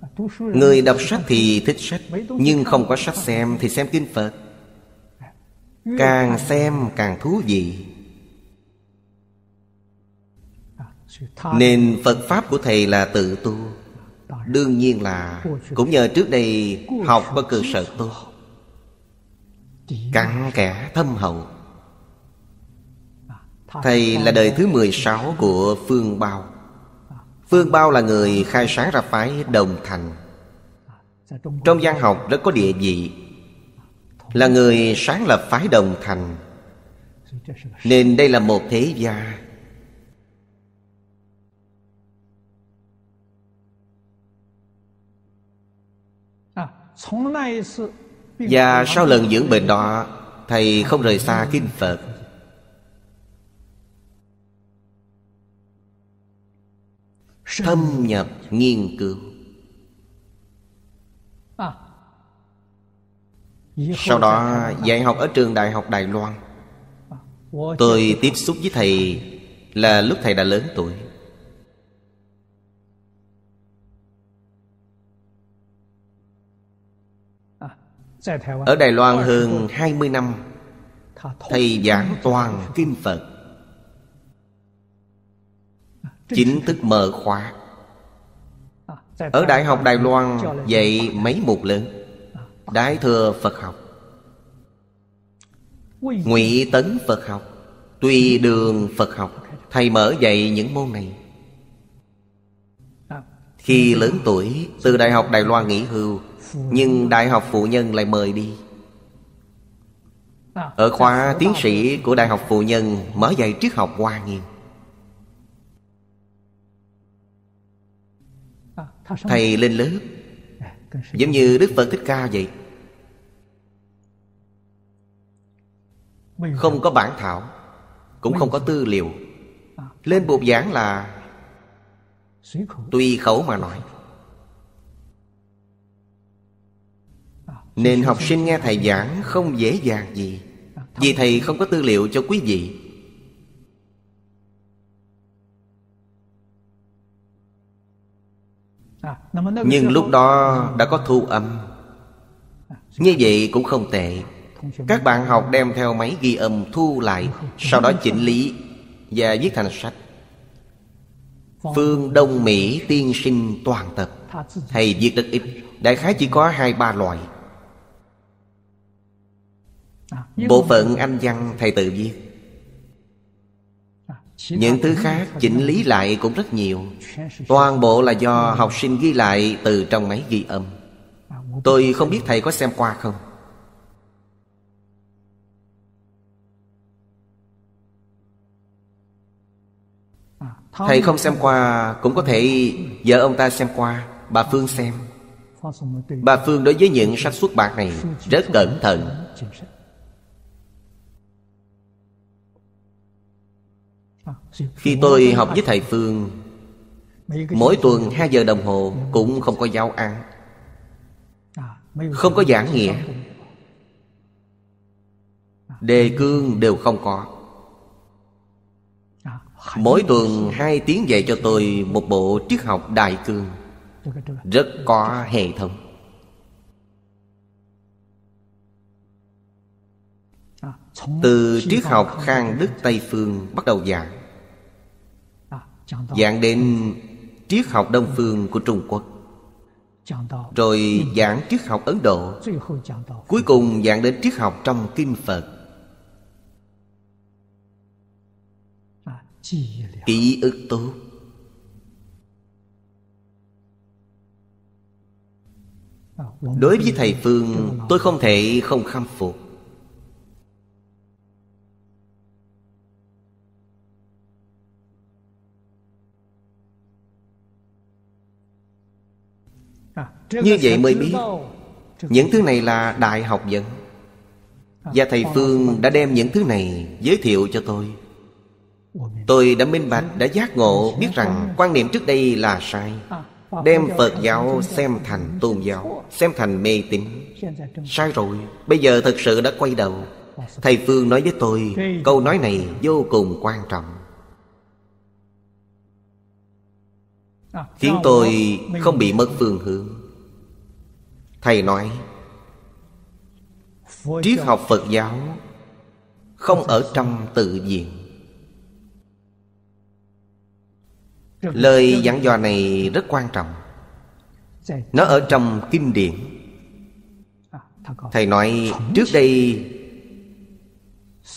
à, người đọc sách thì thích sách nhưng không có sách xem thì xem kinh phật càng xem càng thú vị nên phật pháp của thầy là tự tu Đương nhiên là Cũng nhờ trước đây học có cơ sở tốt Cặn kẽ thâm hậu Thầy là đời thứ 16 của Phương Bao Phương Bao là người khai sáng ra phái Đồng Thành Trong gian học rất có địa vị Là người sáng lập phái Đồng Thành Nên đây là một thế gia Và sau lần dưỡng bệnh đó Thầy không rời xa kinh Phật Thâm nhập nghiên cứu à. Sau đó dạy học ở trường Đại học Đài Loan à, Tôi tiếp xúc với thầy là lúc thầy đã lớn tuổi Ở Đài Loan hơn 20 năm Thầy giảng toàn Kinh Phật Chính thức mở khóa Ở Đại học Đài Loan dạy mấy mục lớn Đại thừa Phật học Ngụy tấn Phật học Tùy đường Phật học Thầy mở dạy những môn này Khi lớn tuổi Từ Đại học Đài Loan nghỉ hưu nhưng đại học phụ nhân lại mời đi Ở khoa tiến sĩ của đại học phụ nhân Mở dạy triết học hoa nghiêm Thầy lên lớp Giống như Đức Phật Thích Ca vậy Không có bản thảo Cũng không có tư liệu Lên buộc giảng là Tùy khẩu mà nói Nên học sinh nghe thầy giảng không dễ dàng gì Vì thầy không có tư liệu cho quý vị Nhưng lúc đó đã có thu âm Như vậy cũng không tệ Các bạn học đem theo máy ghi âm thu lại Sau đó chỉnh lý Và viết thành sách Phương Đông Mỹ tiên sinh toàn tập Thầy viết rất ít Đại khái chỉ có hai ba loại Bộ phận anh văn thầy tự viết Những thứ khác chỉnh lý lại cũng rất nhiều Toàn bộ là do học sinh ghi lại từ trong máy ghi âm Tôi không biết thầy có xem qua không Thầy không xem qua Cũng có thể vợ ông ta xem qua Bà Phương xem Bà Phương đối với những sách xuất bản này Rất cẩn thận Khi tôi học với thầy Phương Mỗi tuần 2 giờ đồng hồ cũng không có giáo ăn Không có giảng nghĩa Đề cương đều không có Mỗi tuần hai tiếng dạy cho tôi một bộ triết học đại cương Rất có hệ thống Từ triết học Khang Đức Tây Phương bắt đầu giảng giảng đến triết học đông phương của trung quốc rồi ừ. giảng triết học ấn độ cuối cùng giảng đến triết học trong kinh phật à, ký ức tốt à, đối với thầy phương tôi không thể không khâm phục Như vậy mới biết Những thứ này là đại học vấn à, Và thầy Phương đã đem những thứ này giới thiệu cho tôi Tôi đã minh bạch, đã giác ngộ Biết rằng quan niệm trước đây là sai à, Đem Phật giáo xem thành tôn giáo Xem thành mê tín Sai rồi Bây giờ thật sự đã quay đầu Thầy Phương nói với tôi Câu nói này vô cùng quan trọng à, Khiến tôi không bị mất phương hướng Thầy nói Triết học Phật giáo Không ở trong tự nhiên Lời giảng dò này rất quan trọng Nó ở trong kinh điển Thầy nói trước đây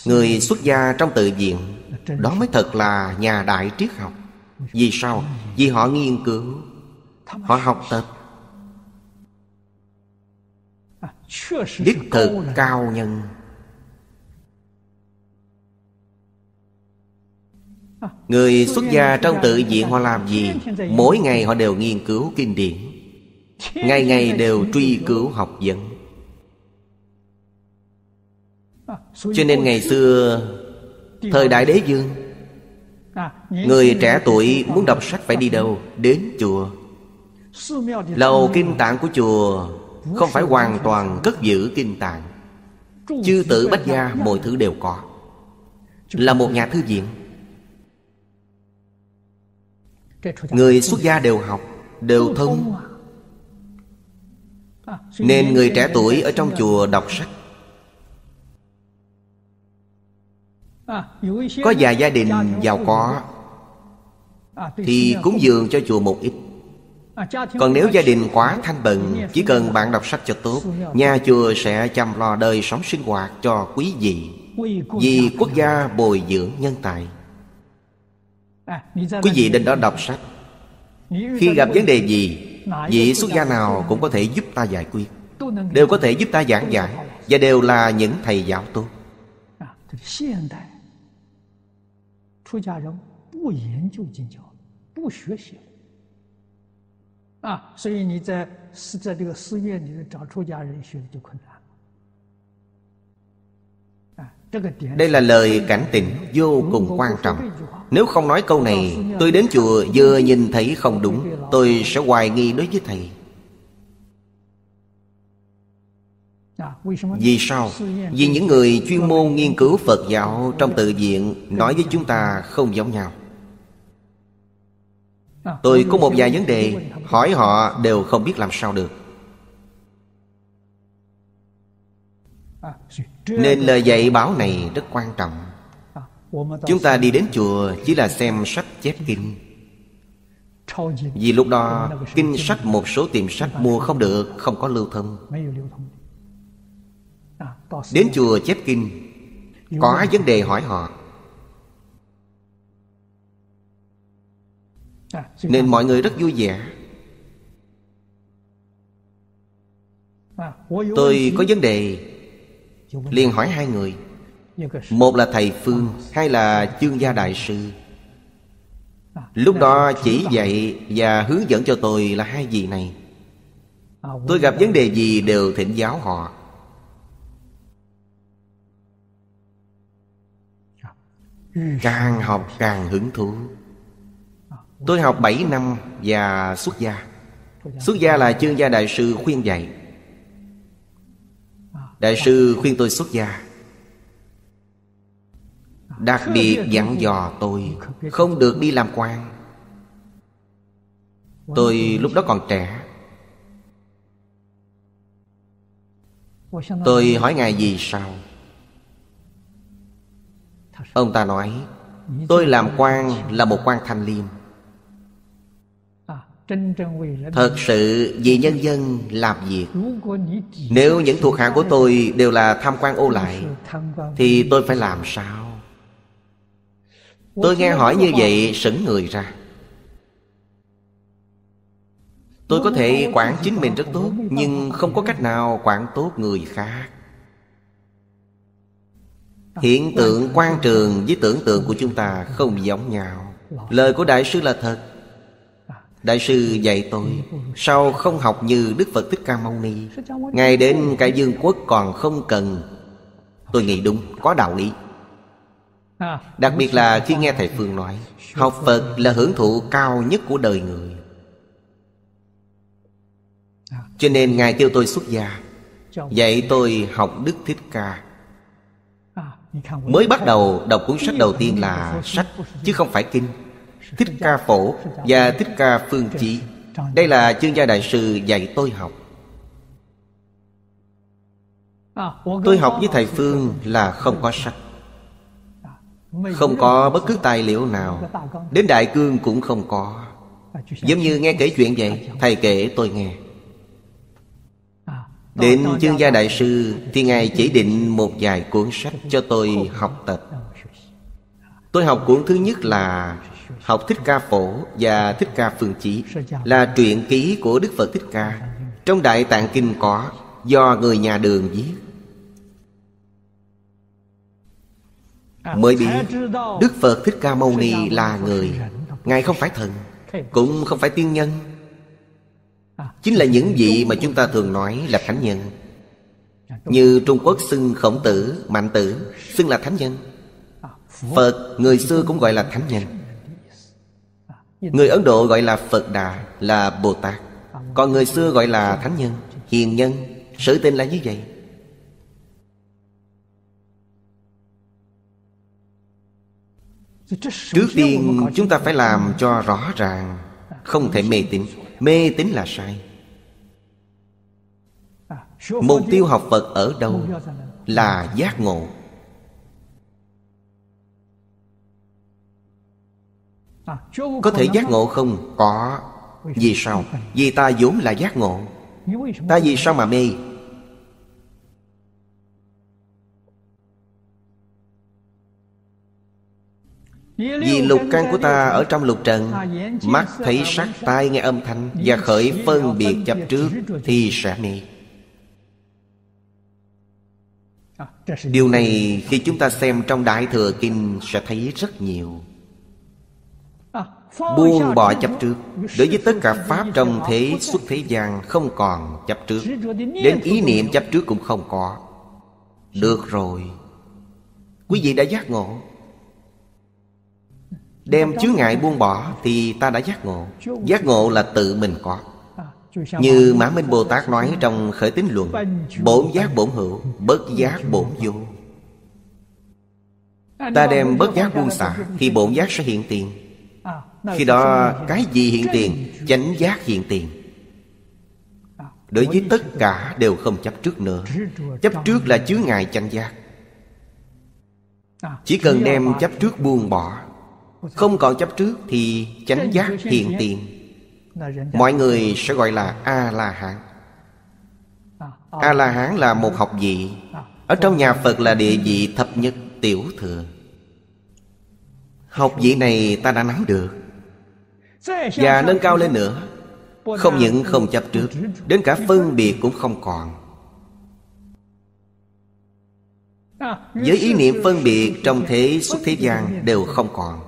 Người xuất gia trong tự viện Đó mới thật là nhà đại triết học Vì sao? Vì họ nghiên cứu Họ học tập đích à, thực cao nhân à, người xuất gia trong tự viện họ làm gì mỗi ngày họ đều nghiên cứu kinh điển ngày ngày đều truy cứu học vấn à, cho nên ngày xưa thời đại đế dương người trẻ tuổi muốn đọc sách phải đi đâu đến chùa lầu kinh tạng của chùa không phải hoàn toàn cất giữ kinh tạng Chư tử bách gia mọi thứ đều có Là một nhà thư viện Người xuất gia đều học Đều thông Nên người trẻ tuổi ở trong chùa đọc sách Có vài gia đình giàu có Thì cúng dường cho chùa một ít còn nếu gia đình quá thanh bần Chỉ cần bạn đọc sách cho tốt Nhà chùa sẽ chăm lo đời sống sinh hoạt cho quý vị Vì quốc gia bồi dưỡng nhân tài Quý vị đến đó đọc sách Khi gặp vấn đề gì Vị xuất gia nào cũng có thể giúp ta giải quyết Đều có thể giúp ta giảng giải Và đều là những thầy giáo tốt Xuất gia 人不研究经教，不学习。啊，所以你在寺在这个寺院里找出家人学就困难。啊，这个点。Đây là lời cảnh tỉnh vô cùng quan trọng. Nếu không nói câu này, tôi đến chùa vừa nhìn thấy không đúng, tôi sẽ hoài nghi đối với thầy. Vì sao? Vì những người chuyên môn nghiên cứu Phật giáo trong tự viện nói với chúng ta không giống nhau. Tôi có một vài vấn đề Hỏi họ đều không biết làm sao được Nên lời dạy báo này rất quan trọng Chúng ta đi đến chùa chỉ là xem sách chép kinh Vì lúc đó kinh sách một số tiệm sách mua không được Không có lưu thông Đến chùa chép kinh Có vấn đề hỏi họ À, Nên mọi người rất vui vẻ à, Tôi có vấn đề liền hỏi hai người Một là thầy Phương à, Hai là chương gia đại sư Lúc đó chỉ dạy và hướng dẫn cho tôi là hai vị này Tôi gặp vấn đề gì đều thỉnh giáo họ Càng học càng hứng thú Tôi học 7 năm và xuất gia Xuất gia là chương gia đại sư khuyên dạy Đại sư khuyên tôi xuất gia Đặc biệt dặn dò tôi Không được đi làm quan Tôi lúc đó còn trẻ Tôi hỏi Ngài gì sao Ông ta nói Tôi làm quan là một quan thanh liêm Thật sự vì nhân dân làm việc Nếu những thuộc hạ của tôi đều là tham quan ô lại Thì tôi phải làm sao? Tôi nghe hỏi như vậy sững người ra Tôi có thể quản chính mình rất tốt Nhưng không có cách nào quản tốt người khác Hiện tượng quan trường với tưởng tượng của chúng ta không giống nhau Lời của Đại sư là thật Đại sư dạy tôi Sao không học như Đức Phật Thích Ca Mâu Ni Ngay đến cả dương quốc còn không cần Tôi nghĩ đúng, có đạo lý Đặc biệt là khi nghe Thầy Phương nói Học Phật là hưởng thụ cao nhất của đời người Cho nên Ngài kêu tôi xuất gia Dạy tôi học Đức Thích Ca Mới bắt đầu đọc cuốn sách đầu tiên là sách Chứ không phải kinh Thích Ca Phổ và Thích Ca Phương Chí Đây là chương gia đại sư dạy tôi học Tôi học với thầy Phương là không có sách Không có bất cứ tài liệu nào Đến Đại Cương cũng không có Giống như nghe kể chuyện vậy Thầy kể tôi nghe Đến chương gia đại sư Thì Ngài chỉ định một vài cuốn sách cho tôi học tập Tôi học cuốn thứ nhất là Học Thích Ca Phổ và Thích Ca Phương chỉ Là truyện ký của Đức Phật Thích Ca Trong Đại Tạng Kinh có Do người nhà đường viết Mới biết Đức Phật Thích Ca Mâu Ni là người Ngài không phải thần Cũng không phải tiên nhân Chính là những vị mà chúng ta thường nói là thánh nhân Như Trung Quốc xưng khổng tử, mạnh tử Xưng là thánh nhân Phật người xưa cũng gọi là thánh nhân Người Ấn Độ gọi là Phật Đà Là Bồ Tát Còn người xưa gọi là Thánh Nhân Hiền Nhân Sự tên là như vậy Trước tiên chúng ta phải làm cho rõ ràng Không thể mê tín Mê tín là sai Mục tiêu học Phật ở đâu Là giác ngộ Có thể giác ngộ không? Có Vì sao? Vì ta vốn là giác ngộ Ta vì sao mà mê? Vì lục căn của ta ở trong lục trần Mắt thấy sắc tai nghe âm thanh Và khởi phân biệt chấp trước Thì sẽ mê Điều này khi chúng ta xem trong Đại Thừa Kinh Sẽ thấy rất nhiều Buông bỏ chấp trước Đối với tất cả Pháp trong thế xuất thế gian Không còn chấp trước Đến ý niệm chấp trước cũng không có Được rồi Quý vị đã giác ngộ Đem chướng ngại buông bỏ Thì ta đã giác ngộ Giác ngộ là tự mình có Như Mã Minh Bồ Tát nói trong Khởi Tín Luận Bổn giác bổn hữu Bất giác bổn vô Ta đem bất giác buông xả Thì bổn giác sẽ hiện tiền khi đó cái gì hiện tiền chánh giác hiện tiền đối với tất cả đều không chấp trước nữa chấp trước là chứa ngài chánh giác chỉ cần đem chấp trước buông bỏ không còn chấp trước thì chánh giác hiện tiền mọi người sẽ gọi là a la hán a la hán là một học vị ở trong nhà phật là địa vị thập nhất tiểu thừa Học vị này ta đã nắm được Và nâng cao lên nữa Không những không chấp trước Đến cả phân biệt cũng không còn Với ý niệm phân biệt Trong thế xuất thế gian đều không còn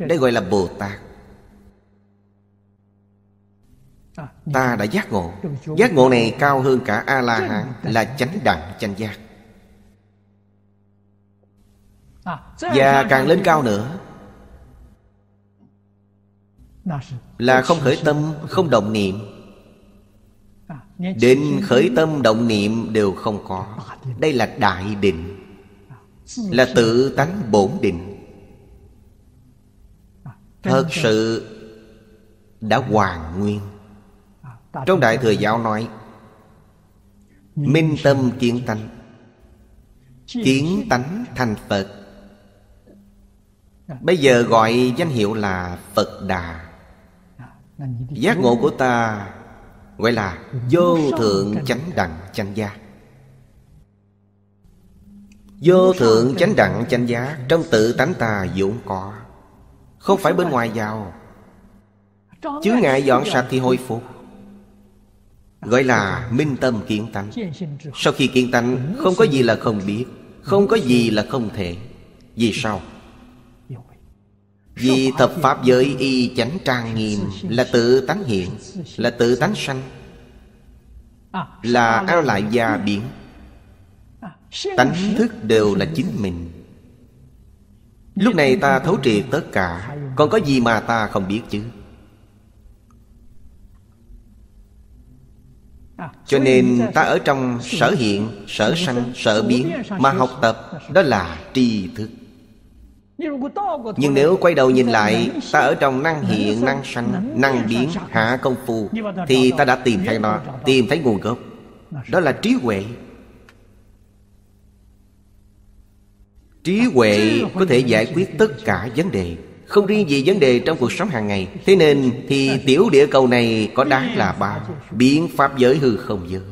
Đây gọi là Bồ Tát Ta đã giác ngộ Giác ngộ này cao hơn cả A-la-hán Là chánh đẳng chánh giác Và càng lên cao nữa là không khởi tâm không động niệm à, định khởi tâm động niệm đều không có đây là đại định à, là tự tánh bổn định à, thật sự đã hoàn nguyên trong đại thừa giáo nói minh tâm kiến tánh kiến tánh thành phật bây giờ gọi danh hiệu là phật đà giác ngộ của ta gọi là vô thượng chánh đẳng chánh giác vô thượng chánh đẳng chánh giác trong tự tánh ta vốn có không phải bên ngoài vào chứ ngại dọn sạch thì hồi phục gọi là minh tâm kiến tánh sau khi kiến tánh không có gì là không biết không có gì là không thể vì sao vì thập pháp giới y chánh trang nghiêm Là tự tánh hiện Là tự tánh sanh Là ao lại gia biến Tánh thức đều là chính mình Lúc này ta thấu triệt tất cả Còn có gì mà ta không biết chứ Cho nên ta ở trong sở hiện, sở sanh, sở biến Mà học tập đó là tri thức nhưng nếu quay đầu nhìn lại Ta ở trong năng hiện, năng sanh, năng biến, hạ công phu Thì ta đã tìm thấy nó Tìm thấy nguồn gốc Đó là trí huệ Trí huệ có thể giải quyết tất cả vấn đề Không riêng gì vấn đề trong cuộc sống hàng ngày Thế nên thì tiểu địa cầu này có đáng là ba Biến pháp giới hư không giới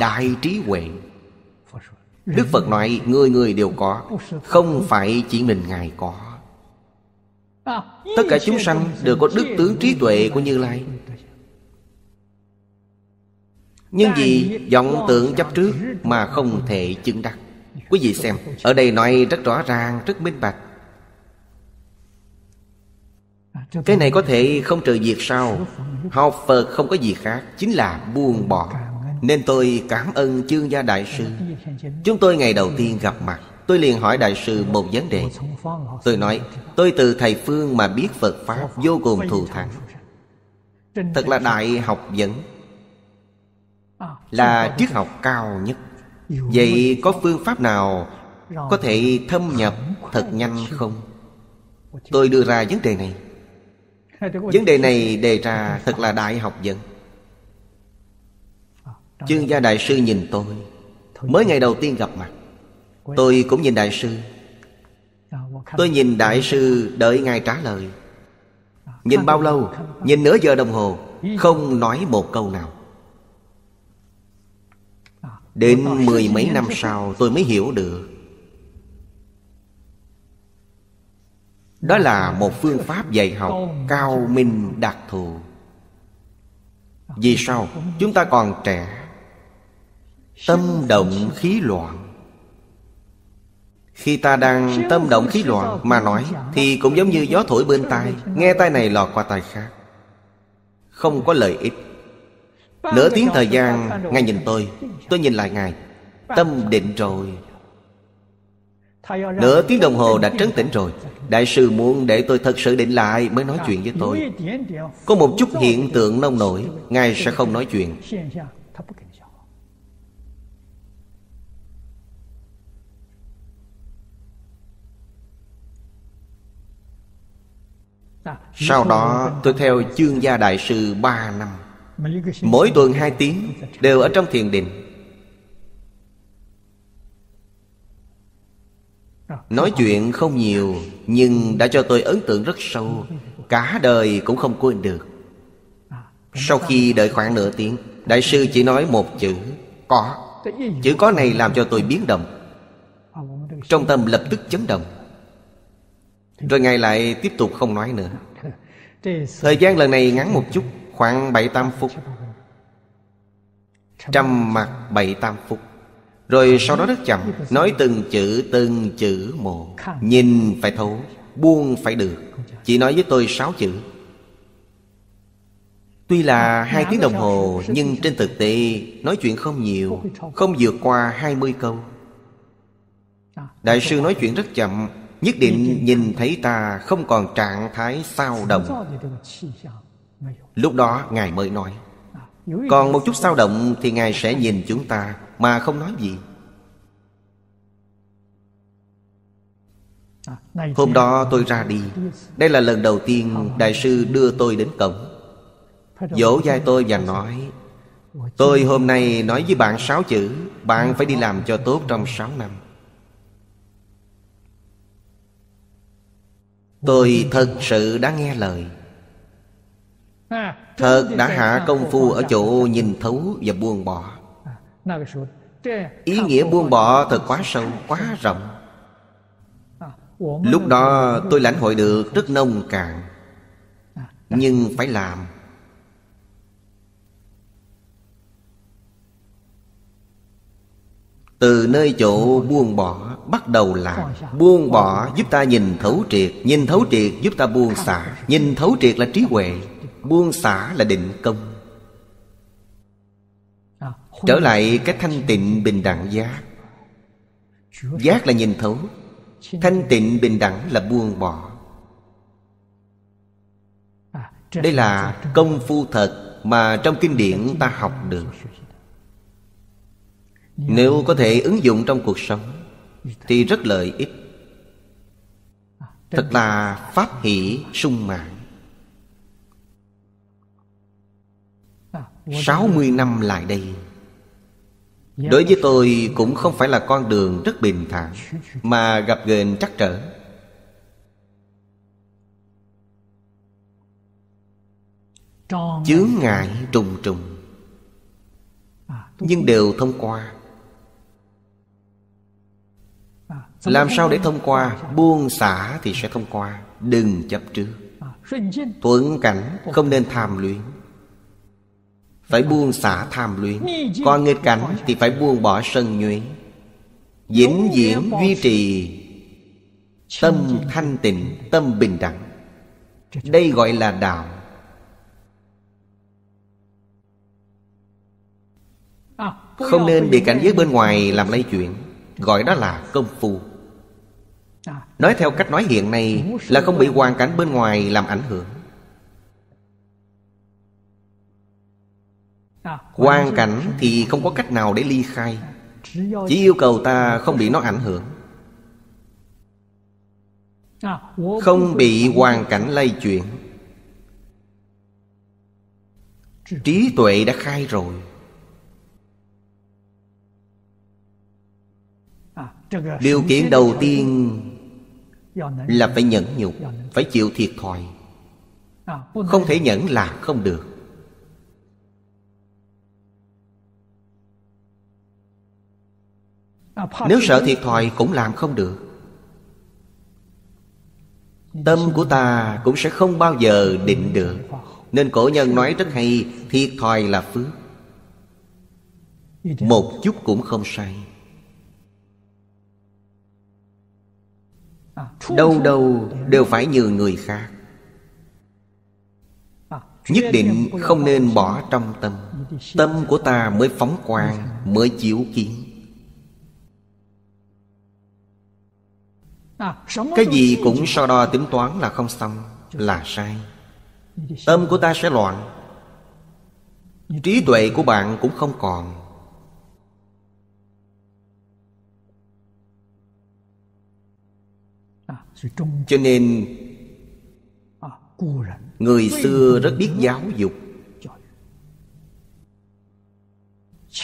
Đại trí huệ Đức Phật nói người người đều có Không phải chỉ mình Ngài có Tất cả chúng sanh đều có đức tướng trí tuệ của Như Lai Nhưng vì vọng tượng chấp trước mà không thể chứng đắc Quý vị xem Ở đây nói rất rõ ràng, rất minh bạch Cái này có thể không trừ việc sau Học Phật không có gì khác Chính là buông bỏ nên tôi cảm ơn chương gia đại sư Chúng tôi ngày đầu tiên gặp mặt Tôi liền hỏi đại sư một vấn đề Tôi nói Tôi từ thầy Phương mà biết Phật Pháp vô cùng thù thắng Thật là đại học dẫn, Là triết học cao nhất Vậy có phương pháp nào Có thể thâm nhập thật nhanh không? Tôi đưa ra vấn đề này Vấn đề này đề ra thật là đại học dẫn. Chương gia đại sư nhìn tôi Mới ngày đầu tiên gặp mặt Tôi cũng nhìn đại sư Tôi nhìn đại sư đợi ngài trả lời Nhìn bao lâu Nhìn nửa giờ đồng hồ Không nói một câu nào Đến mười mấy năm sau tôi mới hiểu được Đó là một phương pháp dạy học Cao minh đặc thù Vì sao chúng ta còn trẻ Tâm động khí loạn Khi ta đang tâm động khí loạn mà nói Thì cũng giống như gió thổi bên tai Nghe tai này lọt qua tai khác Không có lợi ích Nửa tiếng thời gian Ngài nhìn tôi Tôi nhìn lại Ngài Tâm định rồi Nửa tiếng đồng hồ đã trấn tĩnh rồi Đại sư muốn để tôi thật sự định lại Mới nói chuyện với tôi Có một chút hiện tượng nông nổi Ngài sẽ không nói chuyện Sau đó tôi theo chương gia đại sư 3 năm Mỗi tuần 2 tiếng đều ở trong thiền định Nói chuyện không nhiều Nhưng đã cho tôi ấn tượng rất sâu Cả đời cũng không quên được Sau khi đợi khoảng nửa tiếng Đại sư chỉ nói một chữ Có Chữ có này làm cho tôi biến động Trong tâm lập tức chấn động rồi Ngài lại tiếp tục không nói nữa Thời gian lần này ngắn một chút Khoảng 7-8 phút Trăm mặt 7-8 phút Rồi sau đó rất chậm Nói từng chữ từng chữ một Nhìn phải thấu Buông phải được Chỉ nói với tôi 6 chữ Tuy là hai tiếng đồng hồ Nhưng trên thực tế Nói chuyện không nhiều Không vượt qua 20 câu Đại sư nói chuyện rất chậm Nhất định nhìn thấy ta không còn trạng thái sao động Lúc đó Ngài mới nói Còn một chút sao động thì Ngài sẽ nhìn chúng ta mà không nói gì Hôm đó tôi ra đi Đây là lần đầu tiên Đại sư đưa tôi đến cổng Dỗ dai tôi và nói Tôi hôm nay nói với bạn sáu chữ Bạn phải đi làm cho tốt trong sáu năm Tôi thật sự đã nghe lời Thật đã hạ công phu ở chỗ nhìn thấu và buông bỏ Ý nghĩa buông bỏ thật quá sâu, quá rộng Lúc đó tôi lãnh hội được rất nông cạn Nhưng phải làm Từ nơi chỗ buông bỏ bắt đầu là buông bỏ giúp ta nhìn thấu triệt nhìn thấu triệt giúp ta buông xả nhìn thấu triệt là trí huệ buông xả là định công trở lại cái thanh tịnh bình đẳng giác giác là nhìn thấu thanh tịnh bình đẳng là buông bỏ đây là công phu thật mà trong kinh điển ta học được nếu có thể ứng dụng trong cuộc sống thì rất lợi ích thật là pháp hỷ sung mãn mươi năm lại đây Đối với tôi cũng không phải là con đường rất bình thản Mà gặp gềnh trắc trở Chướng ngại trùng trùng Nhưng đều thông qua Làm sao để thông qua Buông xả thì sẽ thông qua Đừng chấp trước Thuận à, cảnh không nên tham luyện Phải buông xả tham luyện Còn nghịch cảnh thì phải buông bỏ sân nhuế Diễn diễn duy trì Tâm thanh tịnh Tâm bình đẳng Đây gọi là đạo à, Không nên bị cảnh giới bên ngoài làm lây chuyển Gọi đó là công phu nói theo cách nói hiện nay là không bị hoàn cảnh bên ngoài làm ảnh hưởng hoàn cảnh thì không có cách nào để ly khai chỉ yêu cầu ta không bị nó ảnh hưởng không bị hoàn cảnh lay chuyển trí tuệ đã khai rồi điều kiện đầu tiên là phải nhẫn nhục dạ, dạ. phải chịu thiệt thòi à, không thể nhẫn là không được à, nếu sợ thiệt thòi cũng làm không được dạ, tâm của ta cũng sẽ không bao giờ định được nên cổ nhân nói rất hay thiệt thòi là phước một chút cũng không sai Đâu đâu đều phải nhờ người khác Nhất định không nên bỏ trong tâm Tâm của ta mới phóng quang Mới chiếu kiến Cái gì cũng so đo tính toán là không xong Là sai Tâm của ta sẽ loạn Trí tuệ của bạn cũng không còn cho nên à, người xưa rất biết giáo dục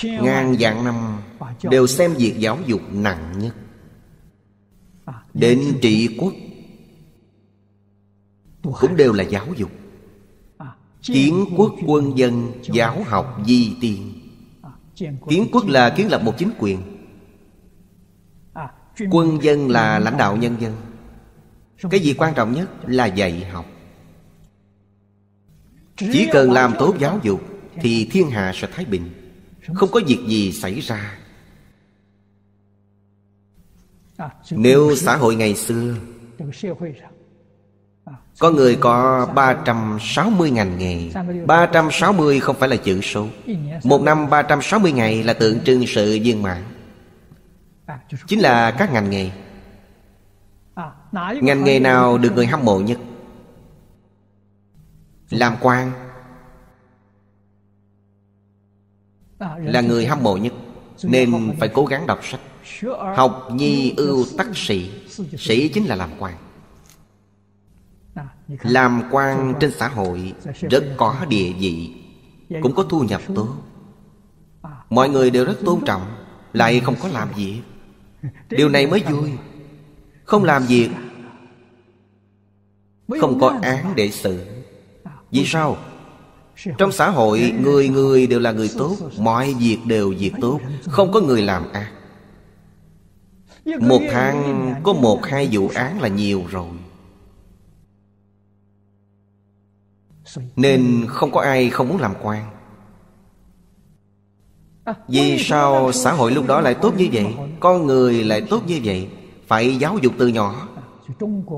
ngàn vạn năm đều xem việc giáo dục nặng nhất à, đến trị quốc cũng đều là giáo dục à, kiến quốc quân dân giáo học di tiên kiến quốc là kiến lập một chính quyền quân dân là lãnh đạo nhân dân cái gì quan trọng nhất là dạy học chỉ cần làm tốt giáo dục thì thiên hạ sẽ thái bình không có việc gì xảy ra nếu xã hội ngày xưa có người có 360 ngành nghề 360 không phải là chữ số Một năm 360 ngày là tượng trưng sự viên mãn Chính là các ngành nghề ngành nghề nào được người hâm mộ nhất làm quan là người hâm mộ nhất nên phải cố gắng đọc sách học nhi ưu tắc sĩ sĩ chính là làm quan làm quan trên xã hội rất có địa vị cũng có thu nhập tốt mọi người đều rất tôn trọng lại không có làm gì điều này mới vui không làm việc Không có án để xử Vì sao? Trong xã hội người người đều là người tốt Mọi việc đều việc tốt Không có người làm ác Một tháng có một hai vụ án là nhiều rồi Nên không có ai không muốn làm quan Vì sao xã hội lúc đó lại tốt như vậy Con người lại tốt như vậy phải giáo dục từ nhỏ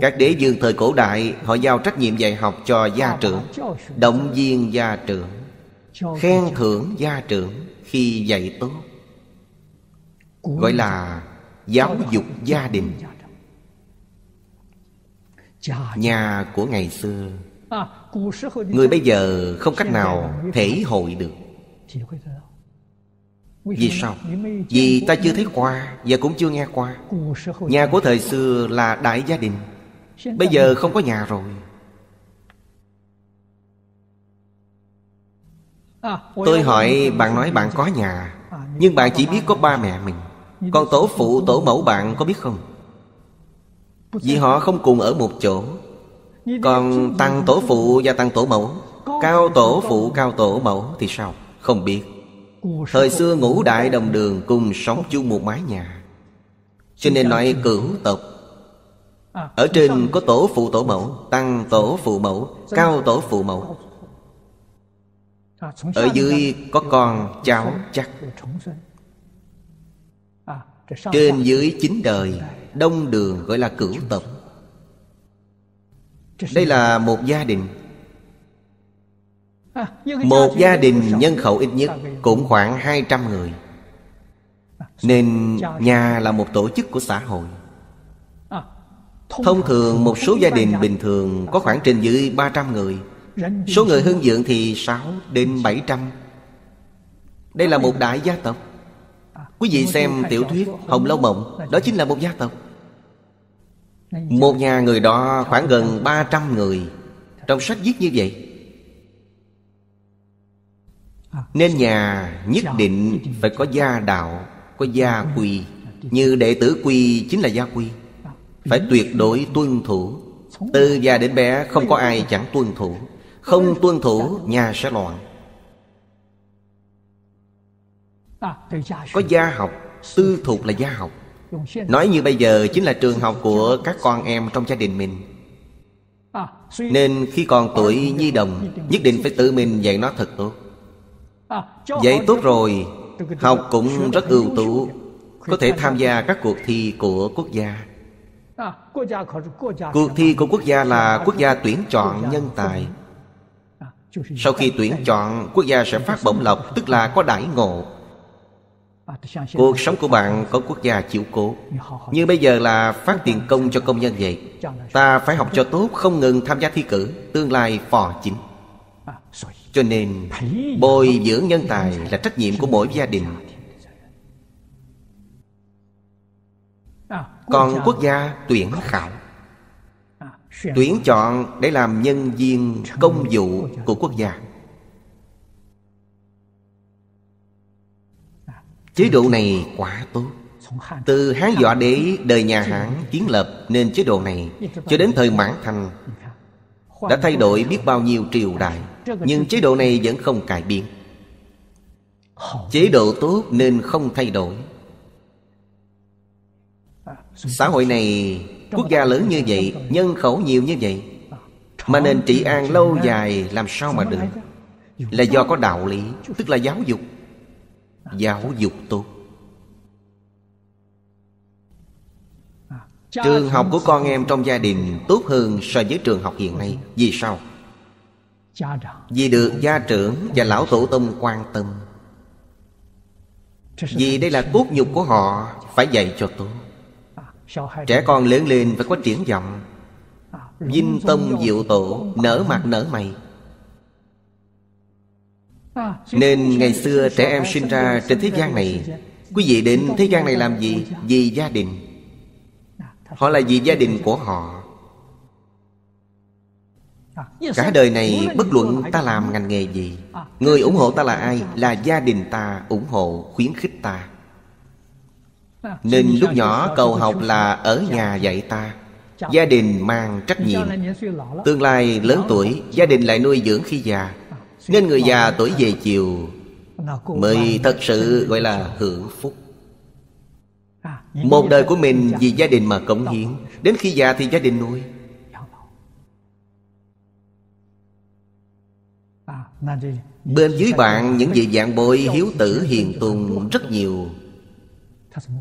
các đế vương thời cổ đại họ giao trách nhiệm dạy học cho gia trưởng động viên gia trưởng khen thưởng gia trưởng khi dạy tốt gọi là giáo dục gia đình nhà của ngày xưa người bây giờ không cách nào thể hội được vì sao? Vì ta chưa thấy qua Và cũng chưa nghe qua Nhà của thời xưa là đại gia đình Bây giờ không có nhà rồi à, Tôi hỏi bạn nói à, bạn có nhà Nhưng bạn chỉ biết có ba mẹ mình Còn tổ phụ tổ mẫu bạn có biết không Vì họ không cùng ở một chỗ Còn tăng tổ phụ và tăng tổ mẫu Cao tổ phụ cao tổ mẫu thì sao Không biết Thời xưa ngũ đại đồng đường cùng sống chung một mái nhà Cho nên nói cửu tộc à, Ở trên có tổ phụ tổ mẫu Tăng tổ phụ mẫu Cao tổ phụ mẫu à, Ở dưới có con cháu chắc à, Trên dưới chín đời Đông đường gọi là cửu tộc Đây là một gia đình À, một gia đình nhân khẩu ít nhất Cũng khoảng 200 người à, Nên nhà là một tổ chức của xã hội à, Thông thường một số gia đình bình thường Có khoảng trên dưới 300 người Số người hương dưỡng thì 6 đến 700 Đây là một đại gia tộc Quý vị xem tiểu thuyết Hồng Lâu Mộng Đó chính là một gia tộc Một nhà người đó khoảng gần 300 người Trong sách viết như vậy nên nhà nhất dạ. định phải có gia đạo Có gia quy Như đệ tử quy chính là gia quy Phải tuyệt đối tuân thủ Từ già đến bé không có ai chẳng tuân thủ Không tuân thủ nhà sẽ loạn Có gia học Tư thuộc là gia học Nói như bây giờ chính là trường học của các con em trong gia đình mình Nên khi còn tuổi nhi đồng Nhất định phải tự mình dạy nó thật tốt Vậy tốt rồi Học cũng rất ưu tú Có thể tham gia các cuộc thi của quốc gia à, Cuộc thi của quốc gia là quốc gia tuyển chọn nhân tài à, Sau khi tuyển chọn quốc gia sẽ phát bổng lộc Tức là có đãi ngộ à, Cuộc sống của bạn có quốc gia chịu cố Như bây giờ là phát tiền công cho công nhân vậy Ta phải học cho tốt Không ngừng tham gia thi cử Tương lai phò chính cho nên bồi dưỡng nhân tài là trách nhiệm của mỗi gia đình còn quốc gia tuyển khảo tuyển chọn để làm nhân viên công vụ của quốc gia chế độ này quá tốt từ hán dọa đế đời nhà hán kiến lập nên chế độ này cho đến thời mãn thành đã thay đổi biết bao nhiêu triều đại nhưng chế độ này vẫn không cải biến Chế độ tốt nên không thay đổi Xã hội này Quốc gia lớn như vậy Nhân khẩu nhiều như vậy Mà nền trị an lâu dài làm sao mà được Là do có đạo lý Tức là giáo dục Giáo dục tốt Trường học của con em trong gia đình tốt hơn so với trường học hiện nay Vì sao? Vì được gia trưởng và lão tổ tông quan tâm Vì đây là cốt nhục của họ Phải dạy cho tôi. À, trẻ con lớn lên phải có triển vọng à, Vinh tông diệu tổ Nở mặt nở mày à, Nên ngày xưa trẻ em sinh ra trên thế gian này Quý vị đến thế gian này làm gì? Vì gia đình Họ là vì gia đình của họ Cả đời này bất luận ta làm ngành nghề gì Người ủng hộ ta là ai? Là gia đình ta ủng hộ, khuyến khích ta Nên lúc nhỏ cầu học là ở nhà dạy ta Gia đình mang trách nhiệm Tương lai lớn tuổi Gia đình lại nuôi dưỡng khi già Nên người già tuổi về chiều Mới thật sự gọi là hưởng phúc Một đời của mình vì gia đình mà cống hiến Đến khi già thì gia đình nuôi Bên dưới bạn những vị dạng bội hiếu tử hiền tùng rất nhiều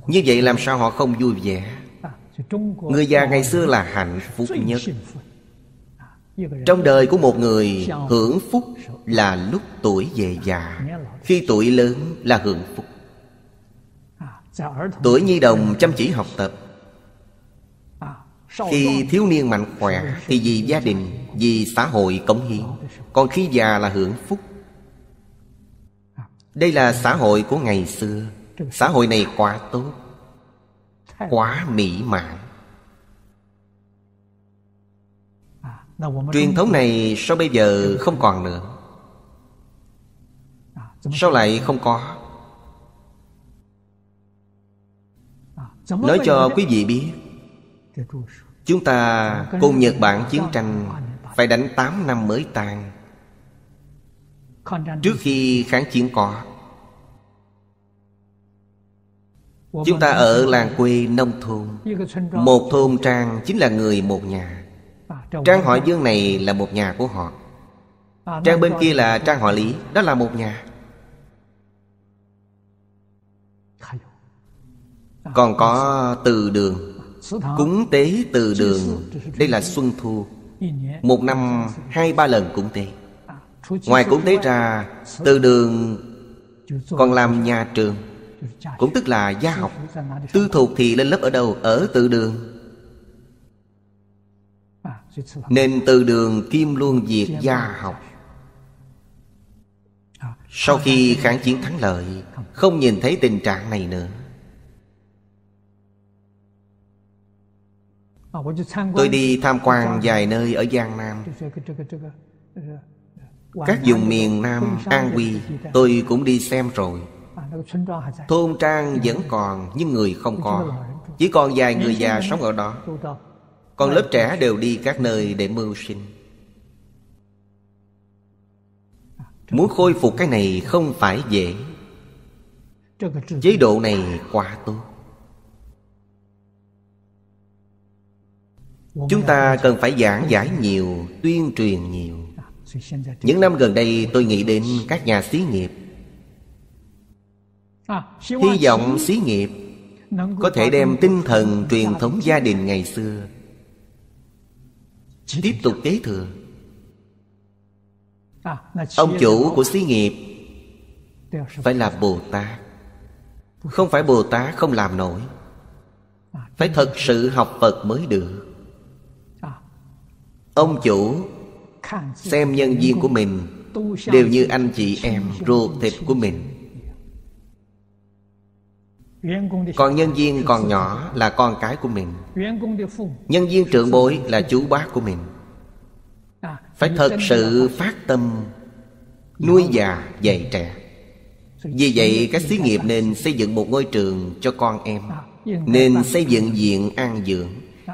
Như vậy làm sao họ không vui vẻ Người già ngày xưa là hạnh phúc nhất Trong đời của một người hưởng phúc là lúc tuổi về già Khi tuổi lớn là hưởng phúc Tuổi nhi đồng chăm chỉ học tập Khi thiếu niên mạnh khỏe Thì vì gia đình vì xã hội cống hiến còn khi già là hưởng phúc đây là xã hội của ngày xưa xã hội này quá tốt quá mỹ mãn truyền thống này sao bây giờ không còn nữa sao lại không có nói cho quý vị biết chúng ta cùng nhật bản chiến tranh phải đánh 8 năm mới tàn. Trước khi kháng chiến có Chúng ta ở làng quê nông thôn Một thôn trang chính là người một nhà à, Trang họ Dương này là một nhà của họ à, Trang bên kia là trang họ Lý Đó là một nhà à, Còn có từ đường Cúng tế từ đường Đây là Xuân Thu một năm hai ba lần cúng tế Ngoài cúng tế ra Từ đường còn làm nhà trường Cũng tức là gia học Tư thuộc thì lên lớp ở đâu? Ở từ đường Nên từ đường kim luôn việc gia học Sau khi kháng chiến thắng lợi Không nhìn thấy tình trạng này nữa Tôi đi tham quan vài nơi ở Giang Nam Các vùng miền Nam, An Huy Tôi cũng đi xem rồi Thôn trang vẫn còn nhưng người không còn, Chỉ còn vài người già sống ở đó Còn lớp trẻ đều đi các nơi để mưu sinh Muốn khôi phục cái này không phải dễ Chế độ này quá tốt Chúng ta cần phải giảng giải nhiều Tuyên truyền nhiều Những năm gần đây tôi nghĩ đến các nhà xí nghiệp Hy vọng xí nghiệp Có thể đem tinh thần truyền thống gia đình ngày xưa Tiếp tục kế thừa Ông chủ của xí nghiệp Phải là Bồ Tát Không phải Bồ Tát không làm nổi Phải thật sự học Phật mới được Ông chủ xem nhân viên của mình đều như anh chị em ruột thịt của mình còn nhân viên còn nhỏ là con cái của mình nhân viên trưởng bối là chú bác của mình phải thật sự phát tâm nuôi già dạy trẻ vì vậy các xí nghiệp nên xây dựng một ngôi trường cho con em nên xây dựng diện an dưỡng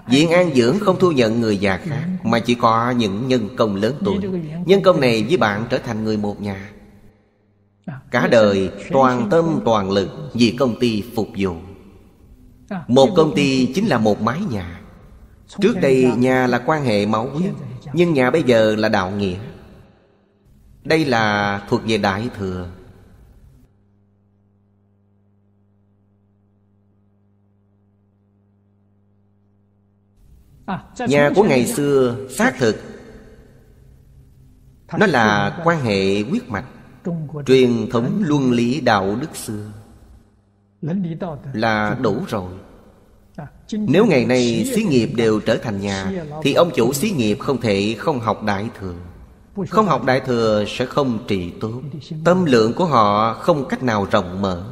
Viện An Dưỡng không thu nhận người già khác ừ. Mà chỉ có những nhân công lớn tuổi Nhân công này với bạn trở thành người một nhà à, Cả đời toàn tâm toàn lực Vì công ty phục vụ à, Một công ty chính là một mái nhà Trước đây nhà là quan hệ máu huyết Nhưng nhà bây giờ là đạo nghĩa Đây là thuộc về Đại Thừa À, nhà của ngày xưa xác thực Nó là quan hệ quyết mạch Truyền thống luân lý đạo đức xưa Là đủ rồi à, Nếu ngày nay xí nghiệp đều trở thành nhà Thì ông chủ xí nghiệp không thể không học đại thừa Không học đại thừa sẽ không trị tốt Tâm lượng của họ không cách nào rộng mở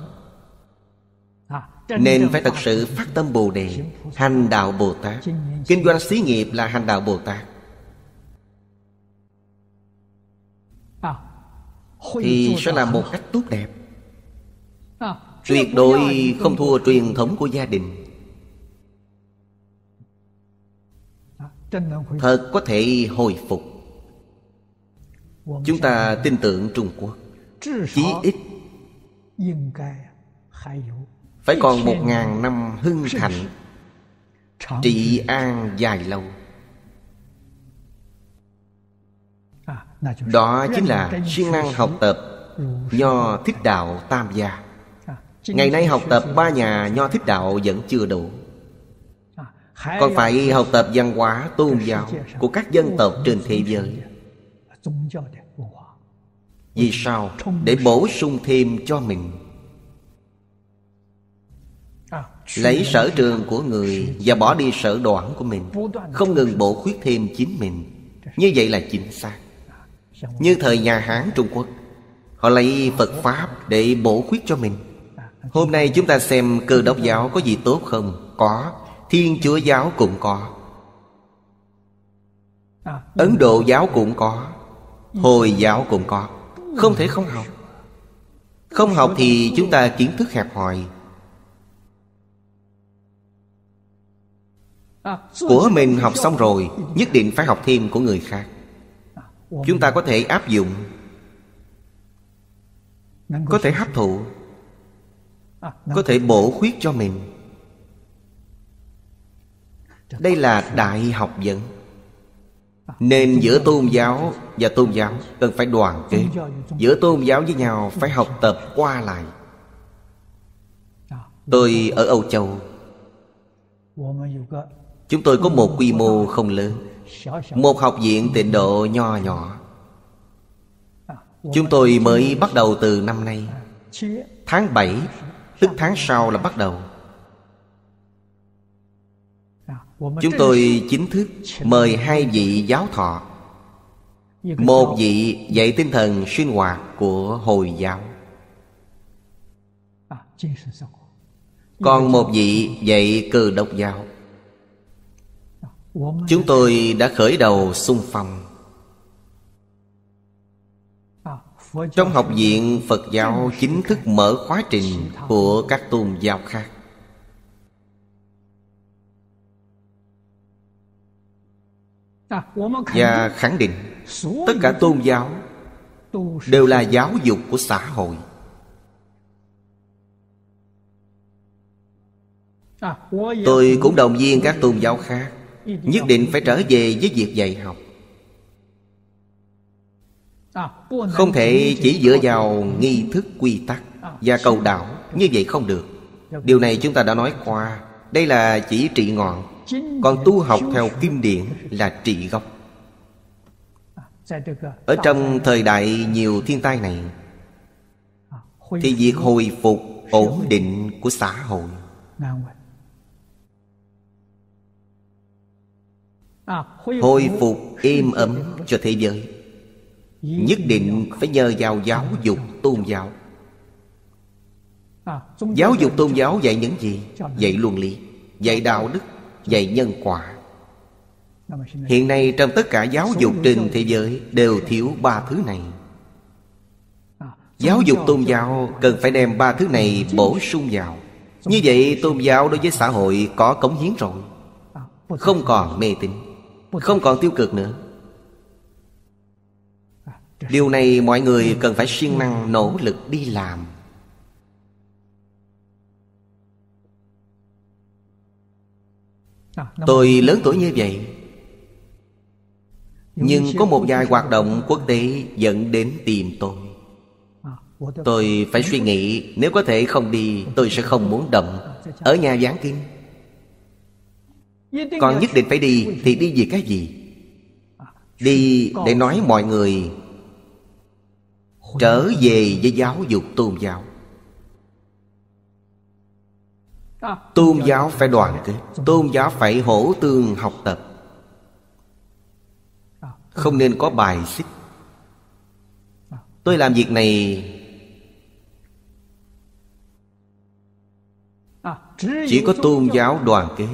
nên phải thật sự phát tâm bồ đề hành đạo bồ tát kinh doanh xí nghiệp là hành đạo bồ tát à, thì sẽ là một cách tốt đẹp à, tuyệt đối không thua truyền thống của gia đình à, thật có thể hồi phục chúng ta tin tưởng trung quốc chí ít phải còn một ngàn năm hưng thạnh Trị an dài lâu à, Đó chính là siêng năng học tập Nho thích đạo tam gia à, Ngày nay học tập ba nhà Nho thích đạo vẫn chưa đủ à, Còn phải học tập văn hóa tôn giáo Của các dân tộc trên thế giới Vì sao? Để bổ sung thêm cho mình Lấy sở trường của người Và bỏ đi sở đoạn của mình Không ngừng bổ khuyết thêm chính mình Như vậy là chính xác Như thời nhà Hán Trung Quốc Họ lấy Phật Pháp để bổ khuyết cho mình Hôm nay chúng ta xem cơ đốc giáo có gì tốt không? Có Thiên Chúa giáo cũng có Ấn Độ giáo cũng có Hồi giáo cũng có Không thể không học Không học thì chúng ta kiến thức hẹp hòi Của mình học xong rồi Nhất định phải học thêm của người khác Chúng ta có thể áp dụng Có thể hấp thụ Có thể bổ khuyết cho mình Đây là đại học dẫn Nên giữa tôn giáo và tôn giáo Cần phải đoàn kết Giữa tôn giáo với nhau phải học tập qua lại Tôi ở Âu Châu Chúng tôi có một quy mô không lớn Một học viện tịnh độ nho nhỏ Chúng tôi mới bắt đầu từ năm nay Tháng 7 Tức tháng sau là bắt đầu Chúng tôi chính thức mời hai vị giáo thọ Một vị dạy tinh thần sinh hoạt của Hồi giáo Còn một vị dạy cờ độc giáo Chúng tôi đã khởi đầu xung phong Trong học viện Phật giáo chính thức mở khóa trình của các tôn giáo khác Và khẳng định tất cả tôn giáo đều là giáo dục của xã hội Tôi cũng đồng viên các tôn giáo khác nhất định phải trở về với việc dạy học không thể chỉ dựa vào nghi thức quy tắc và cầu đạo như vậy không được điều này chúng ta đã nói qua đây là chỉ trị ngọn còn tu học theo kim điển là trị gốc ở trong thời đại nhiều thiên tai này thì việc hồi phục ổn định của xã hội À, Hồi phục êm ấm cho thế giới Nhất định phải nhờ vào giáo dục tôn giáo à, Giáo dục tôn giáo dạy những gì? Dạy luân lý Dạy đạo đức Dạy nhân quả Hiện nay trong tất cả giáo dục trên thế giới Đều thiếu ba thứ này à, Giáo dục tôn giáo cần phải đem ba thứ này bổ sung vào Như vậy tôn giáo đối với xã hội có cống hiến rồi Không còn mê tín không còn tiêu cực nữa Điều này mọi người cần phải siêng năng nỗ lực đi làm Tôi lớn tuổi như vậy Nhưng có một vài hoạt động quốc tế dẫn đến tìm tôi Tôi phải suy nghĩ Nếu có thể không đi Tôi sẽ không muốn động Ở nhà giáng kim con nhất định phải đi Thì đi vì cái gì Đi để nói mọi người Trở về với giáo dục tôn giáo Tôn giáo phải đoàn kết Tôn giáo phải hỗ tương học tập Không nên có bài xích Tôi làm việc này Chỉ có tôn giáo đoàn kết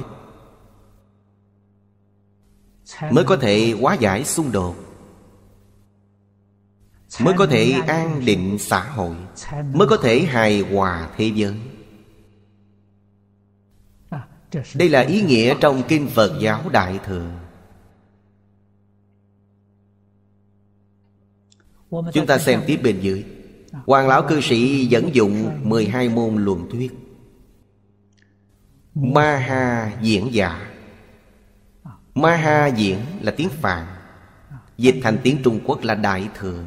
mới có thể hóa giải xung đột mới có thể an định xã hội mới có thể hài hòa thế giới đây là ý nghĩa trong kinh phật giáo đại thừa chúng ta xem tiếp bên dưới hoàng lão cư sĩ dẫn dụng 12 môn luận thuyết ma ha diễn giả Ma ha diễn là tiếng Phạn Dịch thành tiếng Trung Quốc là Đại Thừa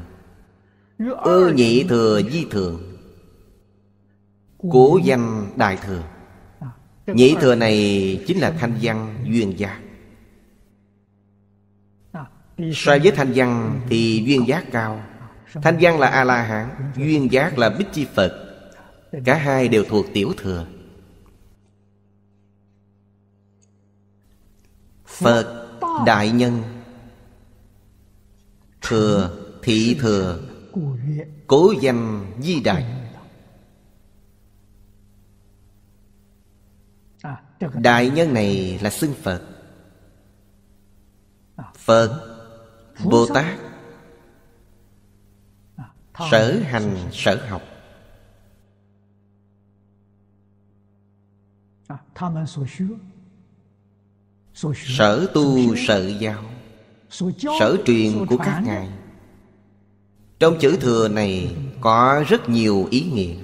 Ư nhị thừa di thường Cố danh Đại Thừa Nhị thừa này chính là thanh văn duyên giác So với thanh văn thì duyên giác cao Thanh văn là A-la-hán Duyên giác là Bích Chi Phật Cả hai đều thuộc tiểu thừa Phật Đại Nhân Thừa Thị Thừa Cố danh Di Đại Đại nhân này là xưng Phật Phật Bồ Tát Sở hành sở học sở tu sở giáo sở truyền của các ngài trong chữ thừa này có rất nhiều ý nghĩa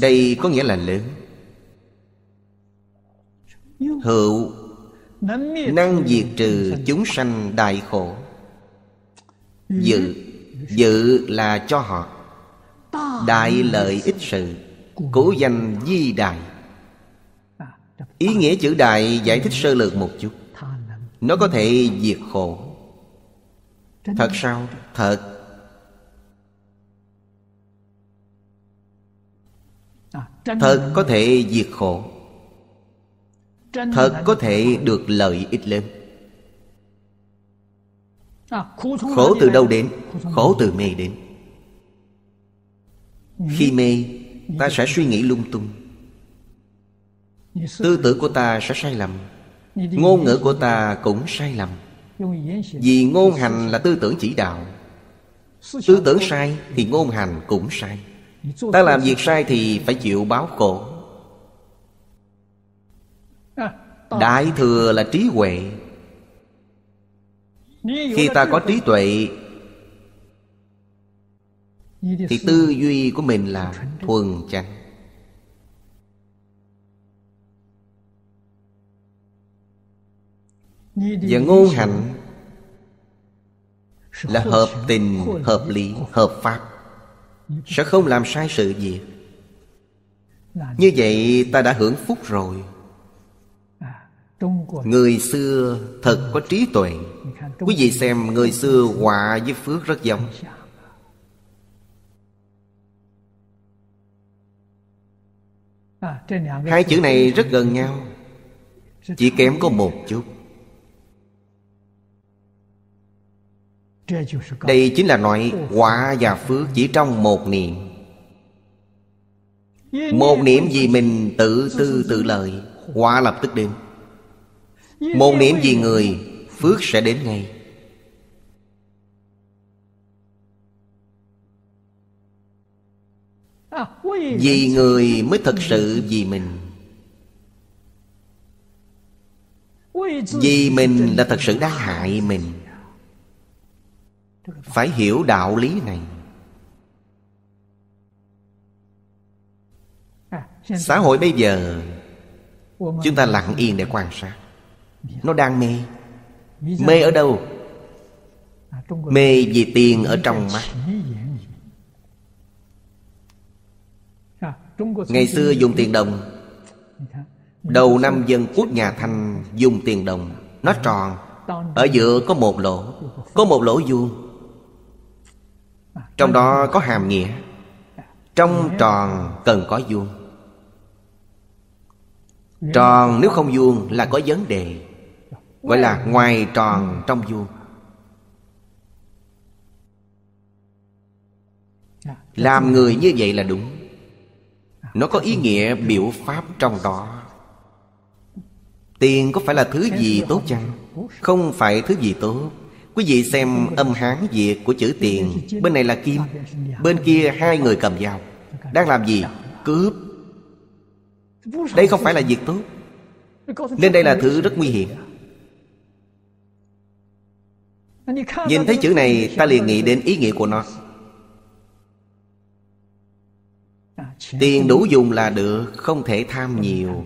đây có nghĩa là lớn hữu năng diệt trừ chúng sanh đại khổ dự dự là cho họ đại lợi ích sự cố danh di đại Ý nghĩa chữ đại giải thích sơ lược một chút Nó có thể diệt khổ Thật sao? Thật Thật có thể diệt khổ Thật có thể được lợi ích lên. Khổ từ đâu đến? Khổ từ mê đến Khi mê Ta sẽ suy nghĩ lung tung Tư tưởng của ta sẽ sai lầm Ngôn ngữ của ta cũng sai lầm Vì ngôn hành là tư tưởng chỉ đạo Tư tưởng sai thì ngôn hành cũng sai Ta làm việc sai thì phải chịu báo khổ à, Đại thừa là trí huệ Khi ta có trí tuệ Thì tư duy của mình là thuần chánh và ngôn hạnh là hợp tình hợp lý hợp pháp sẽ không làm sai sự gì như vậy ta đã hưởng phúc rồi người xưa thật có trí tuệ quý vị xem người xưa họa với phước rất giống hai chữ này rất gần nhau chỉ kém có một chút đây chính là loại quả và phước chỉ trong một niệm Một niệm vì mình tự tư tự lợi Quả lập tức đến Một niệm vì người Phước sẽ đến ngay Vì người mới thật sự vì mình Vì mình là thật sự đã hại mình phải hiểu đạo lý này xã hội bây giờ chúng ta lặng yên để quan sát nó đang mê mê ở đâu mê vì tiền ở trong mắt ngày xưa dùng tiền đồng đầu năm dân quốc nhà thanh dùng tiền đồng nó tròn ở giữa có một lỗ có một lỗ vuông trong đó có hàm nghĩa trong tròn cần có vuông tròn nếu không vuông là có vấn đề gọi là ngoài tròn trong vuông làm người như vậy là đúng nó có ý nghĩa biểu pháp trong đó tiền có phải là thứ gì tốt chăng không phải thứ gì tốt Quý vị xem âm hán Việt của chữ tiền Bên này là kim Bên kia hai người cầm dao Đang làm gì? Cướp Đây không phải là việc tốt Nên đây là thứ rất nguy hiểm Nhìn thấy chữ này ta liền nghĩ đến ý nghĩa của nó Tiền đủ dùng là được Không thể tham nhiều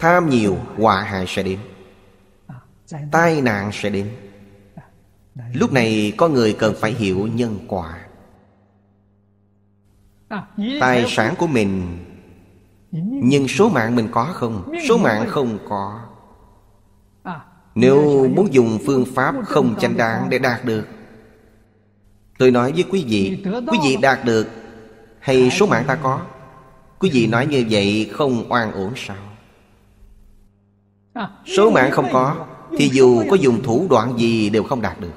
Tham nhiều họa hại sẽ đến Dạ, dạ. tai nạn sẽ đến dạ, lúc này có người cần phải hiểu nhân quả à, tài sản của mình nhưng số mạng mình có không số mạng không có à, nếu muốn dùng phương pháp không chánh đáng để đạt được Tôi nói với quý vị Quý vị đạt được Hay số mạng ta có Quý vị nói như vậy không oan uổng sao à, Số mạng không có thì dù có dùng thủ đoạn gì đều không đạt được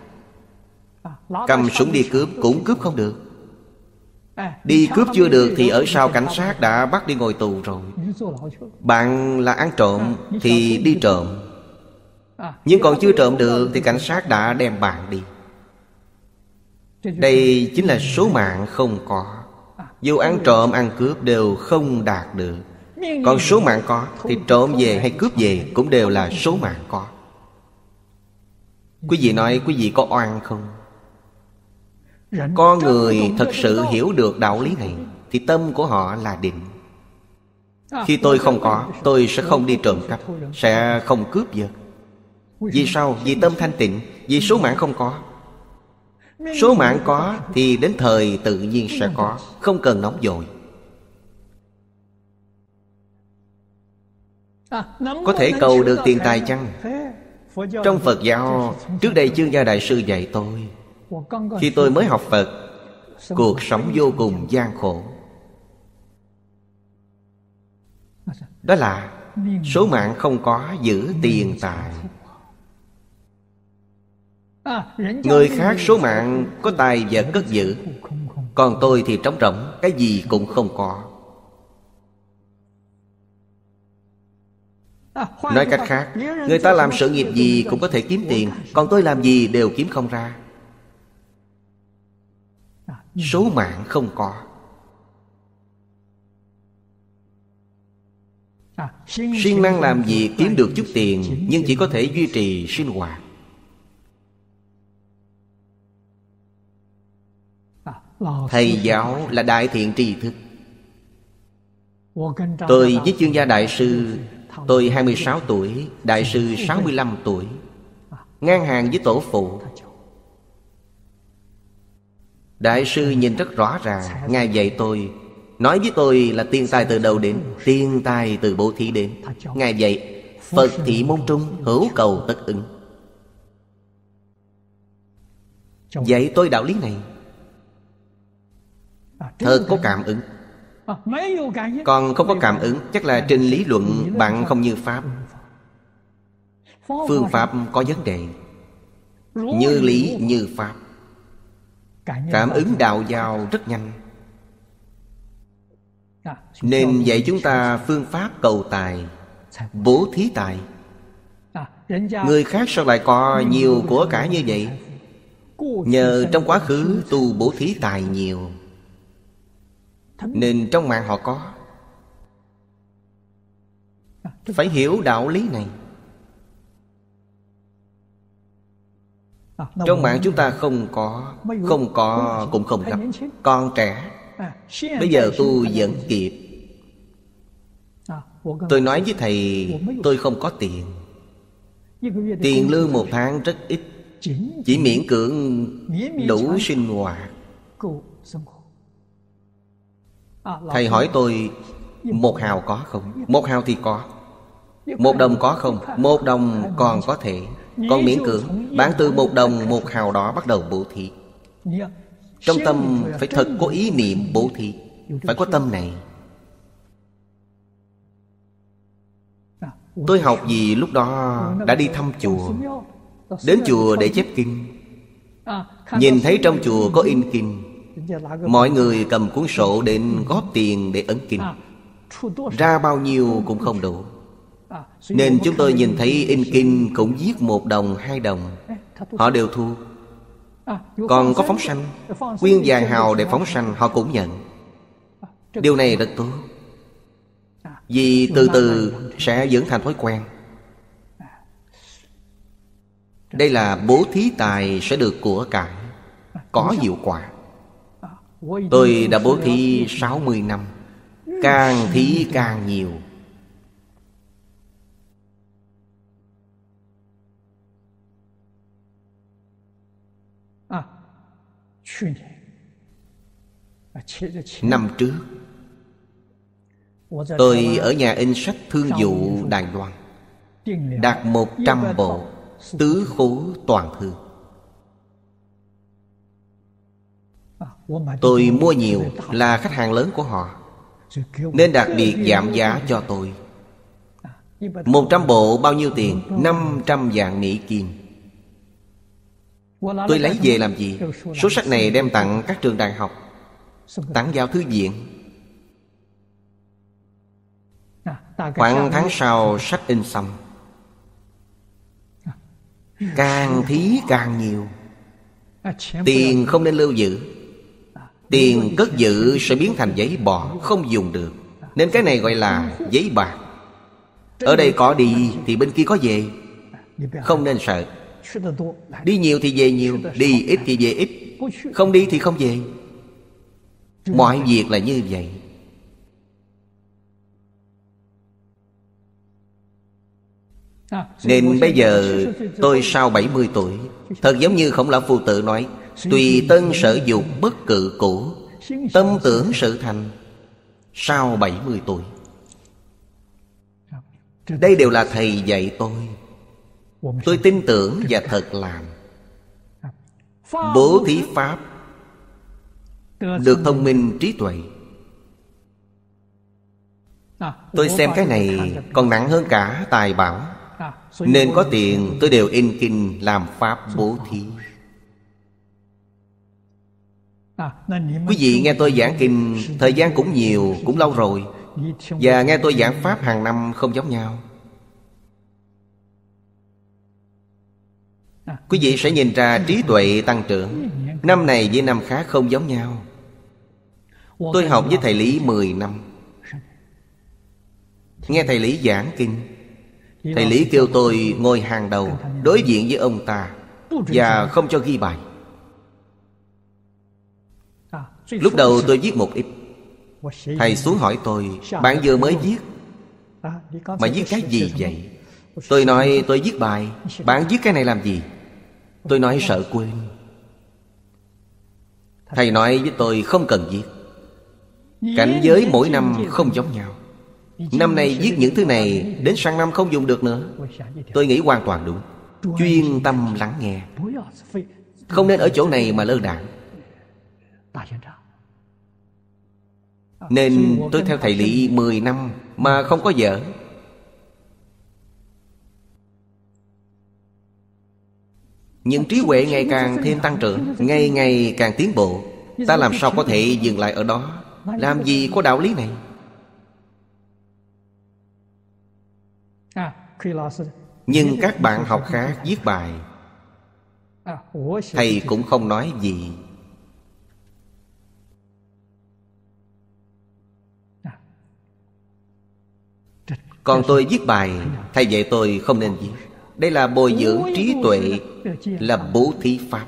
Cầm súng đi cướp cũng cướp không được Đi cướp chưa được thì ở sau cảnh sát đã bắt đi ngồi tù rồi Bạn là ăn trộm thì đi trộm Nhưng còn chưa trộm được thì cảnh sát đã đem bạn đi Đây chính là số mạng không có Dù ăn trộm ăn cướp đều không đạt được Còn số mạng có Thì trộm về hay cướp về cũng đều là số mạng có Quý vị nói quý vị có oan không? Có người thật sự hiểu được đạo lý này Thì tâm của họ là định à, Khi tôi không có Tôi sẽ không đi trộm cắp Sẽ không cướp giật Vì sao? Vì tâm thanh tịnh Vì số mạng không có Số mạng có Thì đến thời tự nhiên sẽ có Không cần nóng vội à, Có thể cầu được tiền tài chăng trong Phật giáo Trước đây chương gia đại sư dạy tôi Khi tôi mới học Phật Cuộc sống vô cùng gian khổ Đó là Số mạng không có giữ tiền tài Người khác số mạng có tài vật cất giữ Còn tôi thì trống rỗng Cái gì cũng không có À, Nói cách khác Người ta làm sự nghiệp gì cũng có thể kiếm tiền Còn tôi làm gì đều kiếm không ra à, Số mạng không có à, Siêng năng làm gì kiếm được chút tiền Nhưng chỉ có thể duy trì sinh hoạt Thầy giáo là đại thiện tri thức Tôi với chuyên gia đại sư Tôi 26 tuổi Đại sư 65 tuổi Ngang hàng với tổ phụ Đại sư nhìn rất rõ ràng Ngài dạy tôi Nói với tôi là tiên tài từ đầu đến Tiên tài từ bố thí đến Ngài dạy Phật thị môn trung hữu cầu tất ứng Dạy tôi đạo lý này Thật có cảm ứng còn không có cảm ứng chắc là trên lý luận bạn không như pháp ừ. phương pháp có vấn đề như lý như pháp cảm ứng đạo giao rất nhanh dạ, nên dạy chúng ta phương pháp cầu tài dạ, vâng. Bố thí tài dạ, Người khác sao lại có nhiều của cải như vậy Nhờ trong quá khứ tu bố thí tài nhiều nên trong mạng họ có phải hiểu đạo lý này trong mạng chúng ta không có không có cũng không gặp con trẻ bây giờ tôi vẫn kịp tôi nói với thầy tôi không có tiền tiền lương một tháng rất ít chỉ miễn cưỡng đủ sinh hoạt À, Thầy hỏi tôi Một hào có không? Một hào thì có Một đồng có không? Một đồng còn có thể Con miễn cưỡng Bán từ một đồng một hào đó bắt đầu bố thí dạ. Trong tâm phải thật có ý niệm bố thí Phải có tâm này à, Tôi học gì lúc đó đã đi thăm chùa Đến chùa để chép kinh à, Nhìn thấy trong chùa có in kinh Mọi người cầm cuốn sổ đến ừ. góp tiền để ấn kinh à, Ra bao nhiêu cũng không đủ à, Nên chúng tôi nhìn thấy in kinh cũng viết một đồng, hai đồng Họ đều thu à, Còn có phóng sanh Quyên vàng hào để phóng sanh họ cũng nhận Điều này rất tốt Vì từ từ sẽ dưỡng thành thói quen Đây là bố thí tài sẽ được của cải Có hiệu quả Tôi đã bố thí 60 năm Càng thí càng nhiều à, à, Năm trước Tôi ở nhà in sách thương vụ Đài Loan Đạt 100 bộ Tứ khố toàn thư Tôi mua nhiều là khách hàng lớn của họ Nên đặc biệt giảm giá cho tôi 100 bộ bao nhiêu tiền? 500 vạn mỹ kim Tôi lấy về làm gì? Số sách này đem tặng các trường đại học Tặng vào thư viện Khoảng tháng sau sách in xong Càng thí càng nhiều Tiền không nên lưu giữ Tiền cất giữ sẽ biến thành giấy bỏ Không dùng được Nên cái này gọi là giấy bạc Ở đây có đi thì bên kia có về Không nên sợ Đi nhiều thì về nhiều Đi ít thì về ít Không đi thì không về Mọi việc là như vậy Nên bây giờ tôi sau 70 tuổi Thật giống như Khổng Lão Phu Tự nói Tùy tân sở dục bất cự cũ Tâm tưởng sự thành Sau 70 tuổi Đây đều là Thầy dạy tôi Tôi tin tưởng và thật làm Bố thí Pháp Được thông minh trí tuệ Tôi xem cái này còn nặng hơn cả tài bảo Nên có tiền tôi đều in kinh làm Pháp bố thí À, Quý vị nghe tôi giảng kinh Thời gian cũng nhiều, cũng lâu rồi Và nghe tôi giảng Pháp hàng năm không giống nhau à, Quý vị sẽ nhìn ra trí tuệ tăng trưởng Năm này với năm khác không giống nhau Tôi học với thầy Lý 10 năm Nghe thầy Lý giảng kinh Thầy Lý kêu tôi ngồi hàng đầu Đối diện với ông ta Và không cho ghi bài Lúc đầu tôi viết một ít Thầy xuống hỏi tôi Bạn vừa mới viết Mà viết cái gì vậy Tôi nói tôi viết bài Bạn viết cái này làm gì Tôi nói sợ quên Thầy nói với tôi không cần viết Cảnh giới mỗi năm không giống nhau Năm nay viết những thứ này Đến sang năm không dùng được nữa Tôi nghĩ hoàn toàn đúng Chuyên tâm lắng nghe Không nên ở chỗ này mà lơ đảng nên tôi theo thầy Lý 10 năm Mà không có vợ Những trí huệ ngày càng thêm tăng trưởng Ngày ngày càng tiến bộ Ta làm sao có thể dừng lại ở đó Làm gì có đạo lý này à, Nhưng các bạn học khác viết bài à, Thầy cũng không nói gì Còn tôi viết bài Thầy dạy tôi không nên viết Đây là bồi dưỡng trí tuệ Là bố thí pháp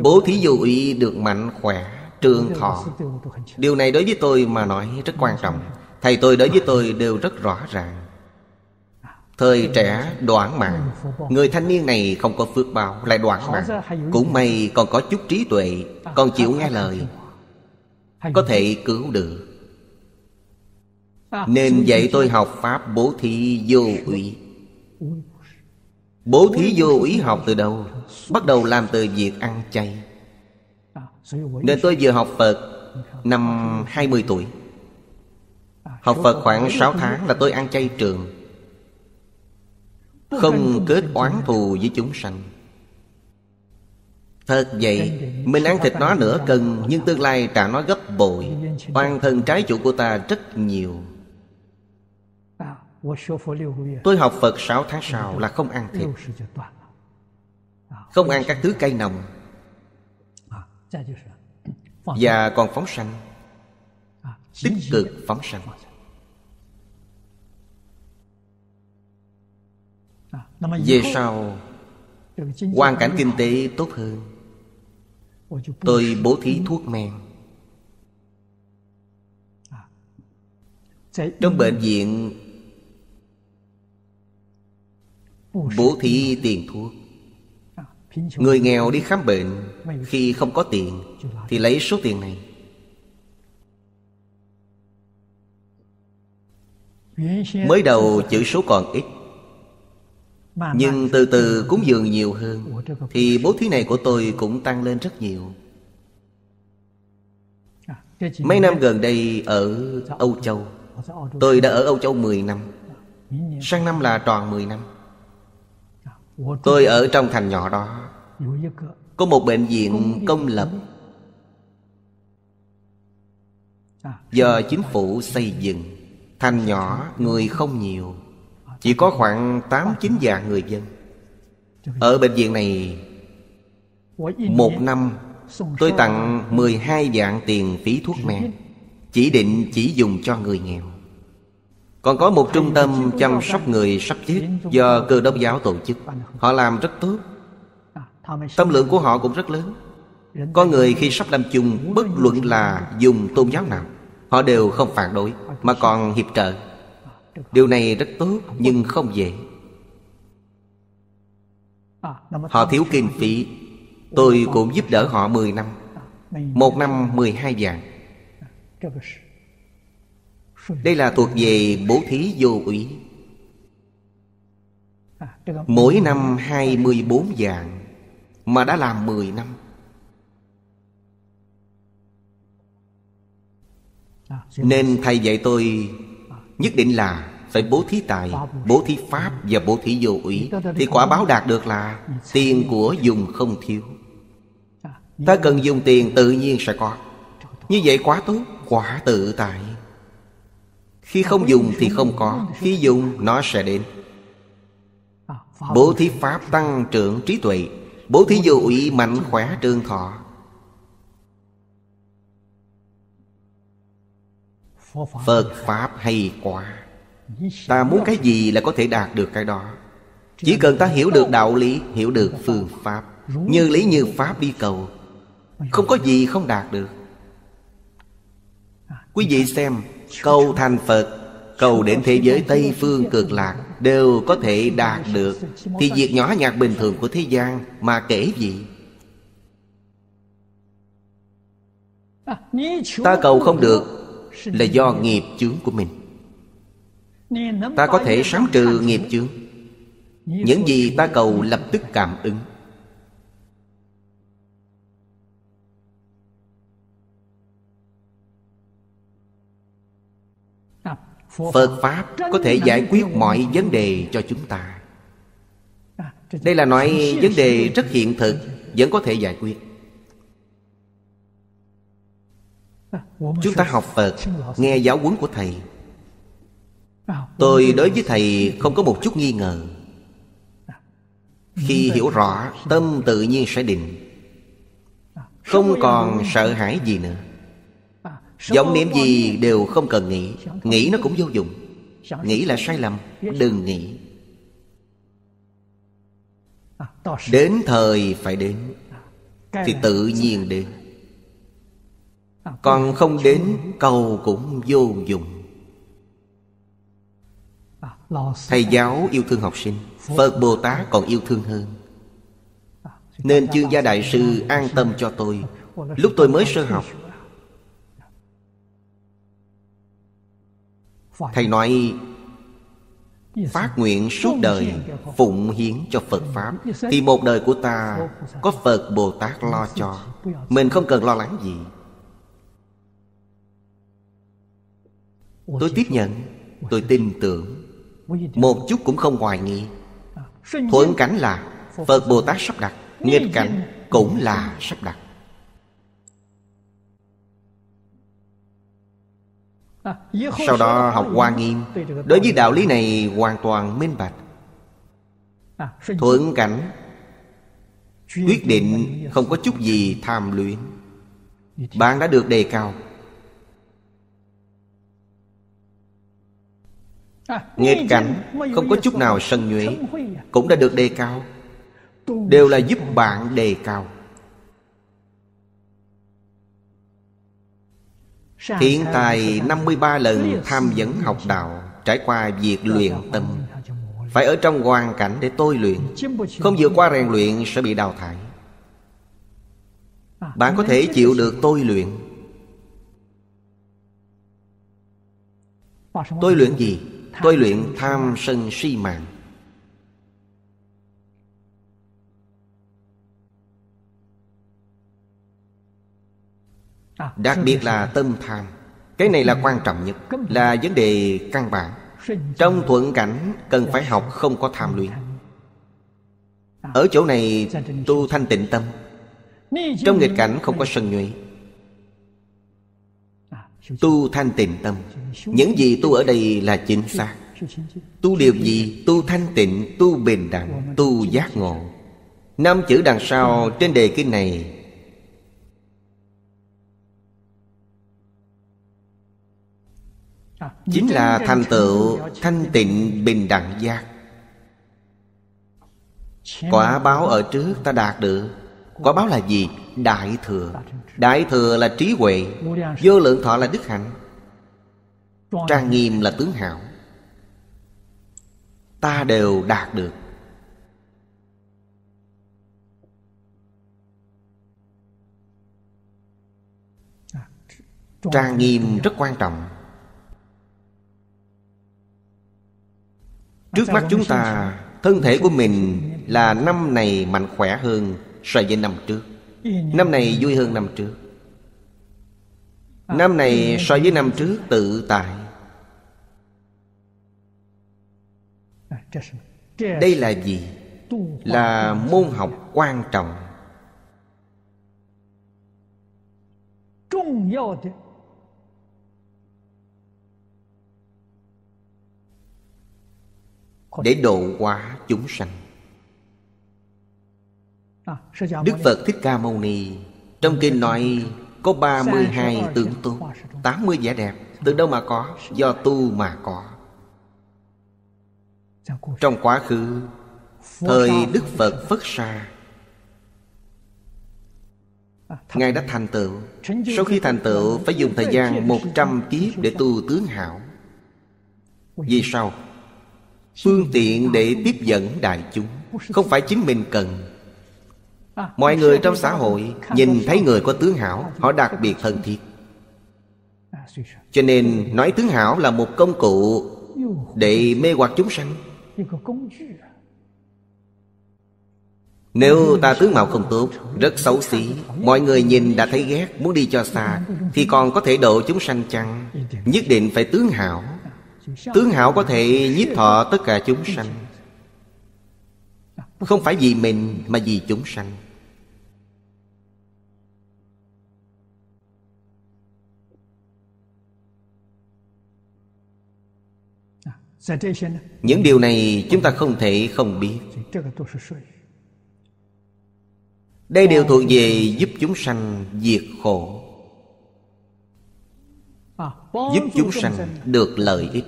Bố thí dù ý được mạnh khỏe Trường thọ Điều này đối với tôi mà nói rất quan trọng Thầy tôi đối với tôi đều rất rõ ràng Thời trẻ đoạn mạng Người thanh niên này không có phước bao Lại đoạn mạng Cũng may còn có chút trí tuệ Còn chịu nghe lời Có thể cứu được nên dạy tôi học Pháp bố thí vô ủy Bố thí vô ý học từ đâu Bắt đầu làm từ việc ăn chay Nên tôi vừa học Phật Năm 20 tuổi Học Phật khoảng 6 tháng là tôi ăn chay trường Không kết oán thù với chúng sanh Thật vậy Mình ăn thịt nó nửa cân Nhưng tương lai trả nó gấp bội Oan thân trái chủ của ta rất nhiều Tôi học Phật 6 tháng sau là không ăn thịt Không ăn các thứ cây nồng Và còn phóng sanh Tích cực phóng sanh Về sau Hoàn cảnh kinh tế tốt hơn Tôi bố thí thuốc men Trong bệnh viện Bố thí tiền thuốc à, Người nghèo đi khám bệnh Khi không có tiền Thì lấy số tiền này Mới đầu chữ số còn ít Nhưng từ từ cúng dường nhiều hơn Thì bố thí này của tôi cũng tăng lên rất nhiều à, Mấy năm gần đây ở Âu Châu Tôi đã ở Âu Châu 10 năm Sang năm là tròn 10 năm Tôi ở trong thành nhỏ đó Có một bệnh viện công lập à, Do chính phủ xây dựng Thành nhỏ người không nhiều à, Chỉ có khoảng 8-9 vạn người dân Ở bệnh viện này Một năm Tôi tặng 12 vạn tiền phí thuốc men Chỉ định chỉ dùng cho người nghèo còn có một trung tâm chăm sóc người sắp chết Do cơ đốc giáo tổ chức Họ làm rất tốt Tâm lượng của họ cũng rất lớn Có người khi sắp làm chung Bất luận là dùng tôn giáo nào Họ đều không phản đối Mà còn hiệp trợ Điều này rất tốt nhưng không dễ Họ thiếu kinh phí Tôi cũng giúp đỡ họ 10 năm Một năm 12 vàng đây là thuộc về bố thí vô úy Mỗi năm 24 dạng Mà đã làm 10 năm Nên thầy dạy tôi Nhất định là phải bố thí tài Bố thí pháp và bố thí vô ủy Thì quả báo đạt được là Tiền của dùng không thiếu Ta cần dùng tiền tự nhiên sẽ có Như vậy quá tốt Quả tự tại khi không dùng thì không có Khi dùng nó sẽ đến Bố thí Pháp tăng trưởng trí tuệ Bố thí vô ủy mạnh khỏe trường thọ Phật Pháp hay quá Ta muốn cái gì là có thể đạt được cái đó Chỉ cần ta hiểu được đạo lý Hiểu được phương pháp Như lý như pháp đi cầu Không có gì không đạt được Quý vị xem cầu thành phật cầu đến thế giới tây phương cực lạc đều có thể đạt được thì việc nhỏ nhặt bình thường của thế gian mà kể gì ta cầu không được là do nghiệp chướng của mình ta có thể sáng trừ nghiệp chướng những gì ta cầu lập tức cảm ứng Phật Pháp có thể giải quyết mọi vấn đề cho chúng ta Đây là nói vấn đề rất hiện thực Vẫn có thể giải quyết Chúng ta học Phật Nghe giáo huấn của Thầy Tôi đối với Thầy không có một chút nghi ngờ Khi hiểu rõ Tâm tự nhiên sẽ định Không còn sợ hãi gì nữa Vọng niệm gì đều không cần nghĩ Nghĩ nó cũng vô dụng Nghĩ là sai lầm Đừng nghĩ Đến thời phải đến Thì tự nhiên đến à, Còn không đến cầu cũng vô dụng à, Thầy giáo yêu thương học sinh Phật Bồ Tát còn yêu thương hơn à, Nên chương gia đại sư an tâm cho tôi Lúc tôi mới sơ học Thầy nói Phát nguyện suốt đời Phụng hiến cho Phật Pháp Thì một đời của ta Có Phật Bồ Tát lo cho Mình không cần lo lắng gì Tôi tiếp nhận Tôi tin tưởng Một chút cũng không hoài nghi à, Thuận cảnh là Phật Bồ Tát sắp đặt Nghịch cảnh cũng là sắp đặt Sau đó học Hoa Nghiêm Đối với đạo lý này hoàn toàn minh bạch Thuận cảnh Quyết định không có chút gì tham luyện Bạn đã được đề cao Nghịch cảnh không có chút nào sân nhuệ Cũng đã được đề cao Đều là giúp bạn đề cao Thiên tài 53 lần tham vấn học đạo Trải qua việc luyện tâm Phải ở trong hoàn cảnh để tôi luyện Không vượt qua rèn luyện sẽ bị đào thải à, Bạn có thể chịu được tôi luyện Tôi luyện gì? Tôi luyện tham sân si mạng Đặc biệt là tâm tham Cái này là quan trọng nhất Là vấn đề căn bản Trong thuận cảnh cần phải học không có tham luyện Ở chỗ này tu thanh tịnh tâm Trong nghịch cảnh không có sân nhuệ Tu thanh tịnh tâm Những gì tu ở đây là chính xác Tu điều gì? Tu thanh tịnh, tu bình đẳng, tu giác ngộ Năm chữ đằng sau trên đề kinh này chính là thành tựu thanh tịnh bình đẳng giác quả báo ở trước ta đạt được quả báo là gì đại thừa đại thừa là trí huệ vô lượng thọ là đức hạnh trang nghiêm là tướng hảo ta đều đạt được trang nghiêm rất quan trọng Trước mắt chúng ta Thân thể của mình là năm này mạnh khỏe hơn so với năm trước Năm này vui hơn năm trước Năm này so với năm trước tự tại à, Đây là gì? Là môn học quan trọng để độ hóa chúng sanh à, Đức Phật Thích Ca Mâu Ni Trong kinh nói có 32 tướng tốt 80 vẻ đẹp Từ đâu mà có Do tu mà có Trong quá khứ Thời Đức Phật Phất Sa à, Ngài đã thành tựu Sau khi thành tựu Phải dùng thời gian 100 kiếp để tu tướng hảo Vì sao phương tiện để tiếp dẫn đại chúng không phải chính mình cần mọi người trong xã hội nhìn thấy người có tướng hảo họ đặc biệt thân thiết cho nên nói tướng hảo là một công cụ để mê hoặc chúng sanh nếu ta tướng mạo không tốt Rất xấu xí Mọi người nhìn đã thấy ghét Muốn đi cho xa Thì còn có thể độ chúng sanh chăng Nhất định phải tướng hảo Tướng hảo có thể nhiếp thọ tất cả chúng sanh Không phải vì mình mà vì chúng sanh Những điều này chúng ta không thể không biết Đây đều thuộc về giúp chúng sanh diệt khổ giúp chúng sanh được lợi ích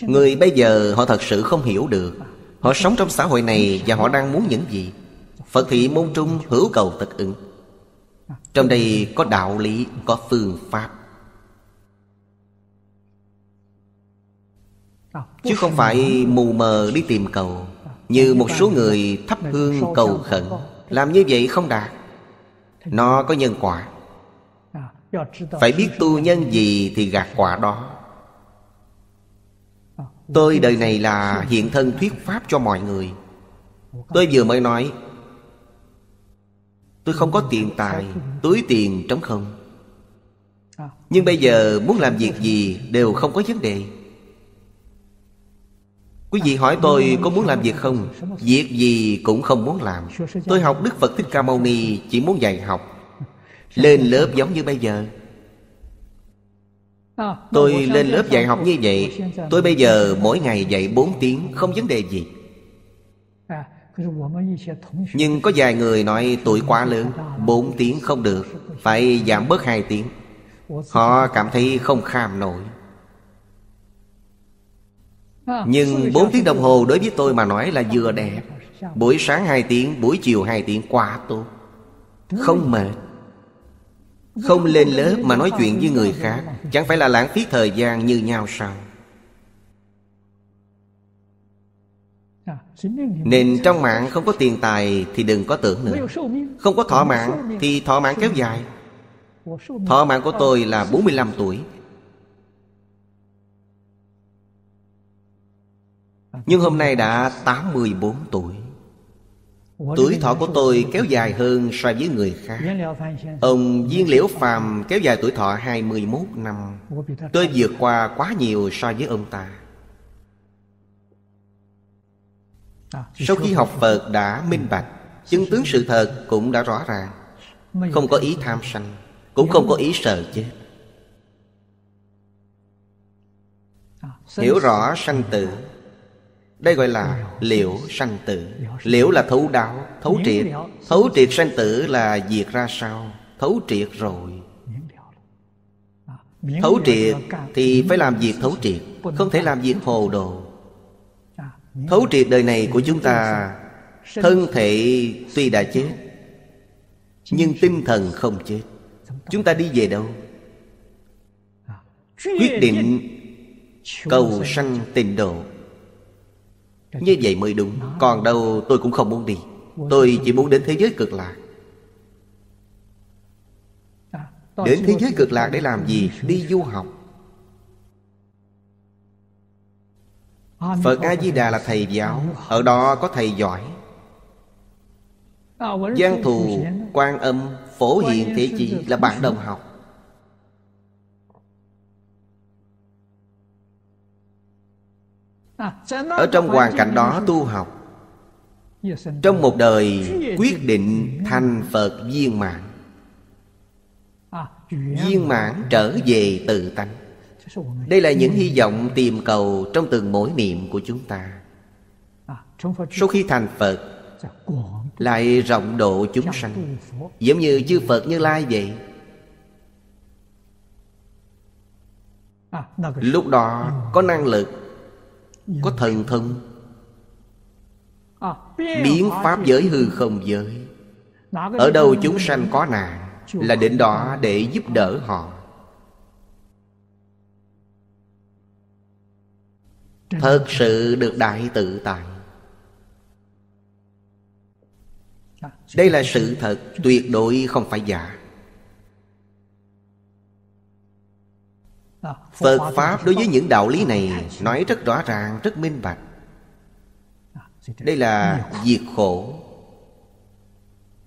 người bây giờ họ thật sự không hiểu được họ sống trong xã hội này và họ đang muốn những gì phật thị môn trung hữu cầu tật ứng trong đây có đạo lý có phương pháp chứ không phải mù mờ đi tìm cầu như một số người thắp hương cầu khẩn làm như vậy không đạt nó có nhân quả phải biết tu nhân gì thì gạt quả đó Tôi đời này là hiện thân thuyết pháp cho mọi người Tôi vừa mới nói Tôi không có tiền tài Túi tiền trống không Nhưng bây giờ muốn làm việc gì Đều không có vấn đề Quý vị hỏi tôi có muốn làm việc không Việc gì cũng không muốn làm Tôi học Đức Phật Thích Ca Mâu Ni Chỉ muốn dạy học lên lớp giống như bây giờ tôi lên lớp dạy học như vậy tôi bây giờ mỗi ngày dạy 4 tiếng không vấn đề gì nhưng có vài người nói tuổi quá lớn 4 tiếng không được Phải giảm bớt hai tiếng Họ cảm thấy không kham nổi Nhưng 4 tiếng đồng hồ đối với tôi mà nói là vừa đẹp Buổi sáng 2 tiếng, buổi chiều 2 tiếng quá tốt Không mệt không lên lớp mà nói chuyện với người khác Chẳng phải là lãng phí thời gian như nhau sao Nên trong mạng không có tiền tài thì đừng có tưởng nữa Không có thọ mạng thì thọ mạng kéo dài Thọ mạng của tôi là 45 tuổi Nhưng hôm nay đã 84 tuổi Tuổi thọ của tôi kéo dài hơn so với người khác Ông Viên Liễu Phàm kéo dài tuổi thọ 21 năm Tôi vượt qua quá nhiều so với ông ta à, Sau khi học Phật đã minh bạch ừ. Chứng tướng sự thật cũng đã rõ ràng Không có ý tham sanh Cũng không có ý sợ chết à, Hiểu rõ sanh tử đây gọi là liễu sanh tử Liễu là thấu đáo, thấu triệt Thấu triệt sanh tử là diệt ra sao Thấu triệt rồi Thấu triệt thì phải làm việc thấu triệt Không thể làm việc hồ đồ Thấu triệt đời này của chúng ta Thân thể tuy đã chết Nhưng tinh thần không chết Chúng ta đi về đâu? Quyết định cầu sanh tịnh độ như vậy mới đúng Còn đâu tôi cũng không muốn đi Tôi chỉ muốn đến thế giới cực lạc Đến thế giới cực lạc để làm gì? Đi du học Phật A-di-đà là thầy giáo Ở đó có thầy giỏi Giang thù, quan âm, phổ hiện thế chỉ là bạn đồng học ở trong hoàn cảnh đó tu học trong một đời quyết định thành phật viên mãn viên mãn trở về tự tánh đây là những hy vọng tìm cầu trong từng mỗi niệm của chúng ta sau khi thành phật lại rộng độ chúng sanh giống như chư phật như lai vậy lúc đó có năng lực có dạ. thần thông Biến à, pháp giới hư không giới Ở đâu chúng sanh có nạn Là đến đó để giúp đỡ họ Thật sự được đại tự tại dạ, Đây là sự thật tuyệt đối không phải giả Ờ, phật pháp đối với những đạo lý này nói rất rõ ràng rất minh bạch ờ, đây là diệt khổ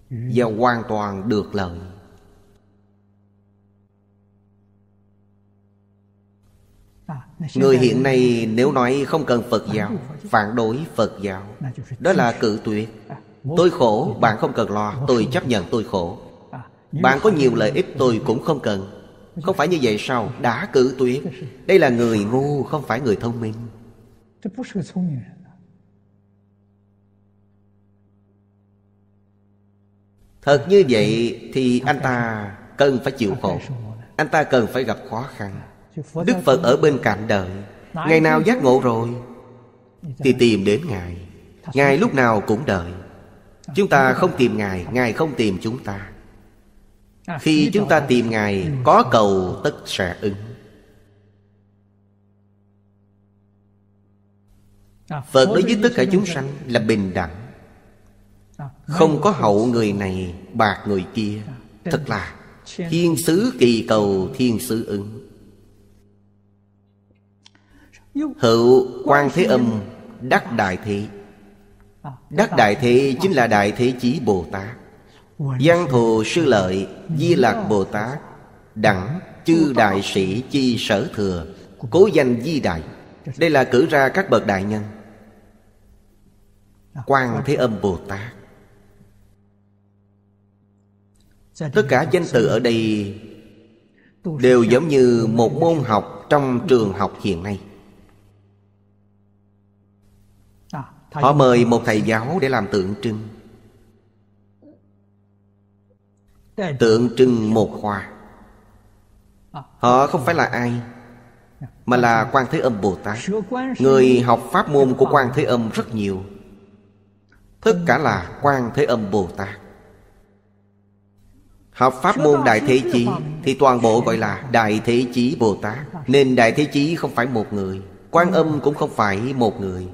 ừ. và hoàn toàn được lợi ờ, Người hiện nay nếu nói không cần Phật giáo Phản đối Phật giáo Đó là cự tuyệt Tôi khổ, bạn không cần lo Tôi chấp nhận tôi khổ Bạn có nhiều lợi ích tôi cũng không cần không phải như vậy sao Đã cử tuyệt Đây là người ngu không phải người thông minh Thật như vậy thì anh ta cần phải chịu khổ Anh ta cần phải gặp khó khăn Đức Phật ở bên cạnh đợi Ngày nào giác ngộ rồi Thì tìm đến Ngài Ngài lúc nào cũng đợi Chúng ta không tìm Ngài Ngài không tìm chúng ta À, Khi chúng ta tìm Ngài ừ. Có cầu tất sẽ ứng à, Phật đối với tất cả chúng sanh là bình đẳng à, Không có hậu người này bạc người kia Thật là thiên sứ kỳ cầu thiên sứ ứng Hữu quan thế âm đắc đại thị, Đắc đại thị chính là đại thế chí Bồ Tát văn thù sư lợi Di lạc Bồ Tát Đẳng chư đại sĩ chi sở thừa Cố danh di đại Đây là cử ra các bậc đại nhân Quan Thế Âm Bồ Tát Tất cả danh từ ở đây Đều giống như một môn học trong trường học hiện nay à, Họ mời một thầy giáo để làm tượng trưng tượng trưng một hoa à. họ không phải là ai mà là quan thế âm bồ tát người học pháp môn của quan thế âm rất nhiều tất cả là quan thế âm bồ tát học pháp môn đại thế chí thì toàn bộ gọi là đại thế chí bồ tát nên đại thế chí không phải một người quan âm cũng không phải một người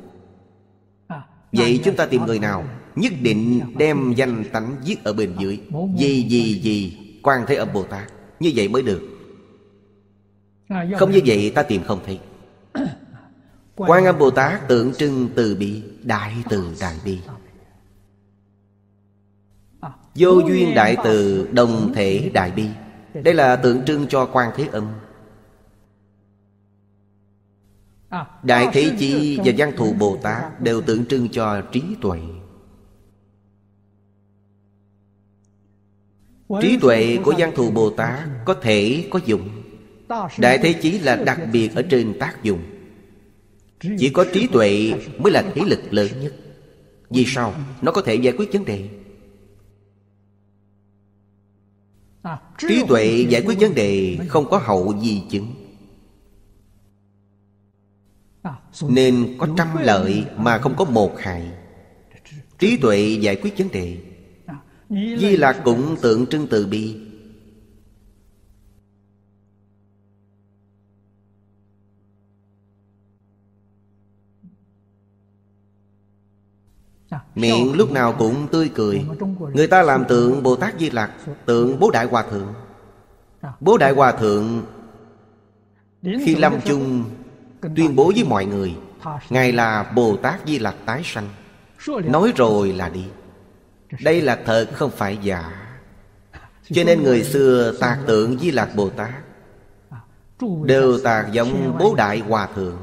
Vậy chúng ta tìm người nào Nhất định đem danh tánh viết ở bên dưới Gì gì gì quan thế âm Bồ Tát Như vậy mới được Không như vậy ta tìm không thấy Quan âm Bồ Tát tượng trưng từ bi Đại từ đại bi Vô duyên đại từ đồng thể đại bi Đây là tượng trưng cho quan thế âm À, Đại à, Thế Chi và Văn Thù Bồ Tát Đều tượng trưng cho trí tuệ Trí tuệ của Văn Thù Bồ Tát Có thể có dụng Đại Thế Chí là đặc biệt ở trên tác dụng Chỉ có trí tuệ mới là thế lực lớn nhất Vì sao? Nó có thể giải quyết vấn đề à, Trí tuệ giải quyết vấn đề không có hậu di chứng À, Nên có trăm lợi mà không có một hại Trí tuệ giải quyết vấn đề à, Di lạc cũng tượng trưng từ bi à, Miệng lúc nào cũng tươi cười Người ta làm tượng Bồ Tát Di Lặc Tượng Bố Đại Hòa Thượng Bố Đại Hòa Thượng Khi lâm chung tuyên bố với mọi người ngài là bồ tát di lặc tái sanh nói rồi là đi đây là thật không phải giả cho nên người xưa tạc tượng di lặc bồ tát đều tạc giống bố đại hòa thượng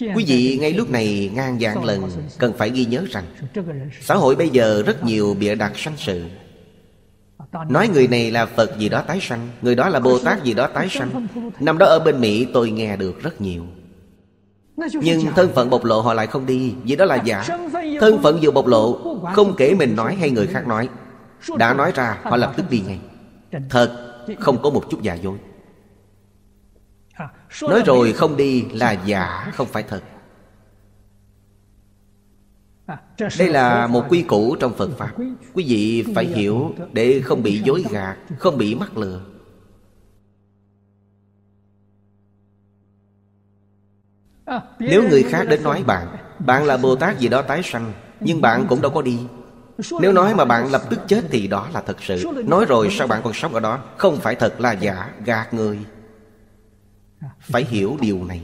quý vị ngay lúc này ngang dạng lần cần phải ghi nhớ rằng xã hội bây giờ rất nhiều bịa đặt sanh sự Nói người này là Phật gì đó tái sanh Người đó là Bồ Tát gì đó tái sanh Năm đó ở bên Mỹ tôi nghe được rất nhiều Nhưng thân phận bộc lộ họ lại không đi Vì đó là giả Thân phận vừa bộc lộ Không kể mình nói hay người khác nói Đã nói ra họ lập tức đi ngay Thật không có một chút giả dối Nói rồi không đi là giả không phải thật đây là một quy củ trong phật pháp quý vị phải hiểu để không bị dối gạt không bị mắc lừa à, nếu người khác đến nói bạn bạn là bồ tát gì đó tái sanh nhưng bạn cũng đâu có đi nếu nói mà bạn lập tức chết thì đó là thật sự Nói rồi sao bạn còn sống ở đó Không phải thật là giả, gạt người à. Phải hiểu điều này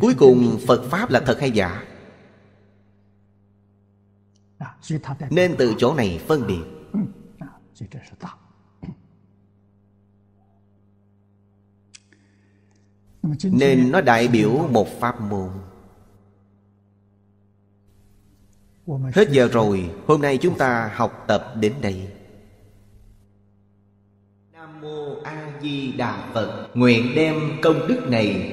cuối cùng phật pháp là thật hay giả nên từ chỗ này phân biệt *coughs* nên nó đại biểu một pháp môn hết giờ rồi hôm nay chúng ta học tập đến đây nam mô a di đà phật nguyện đem công đức này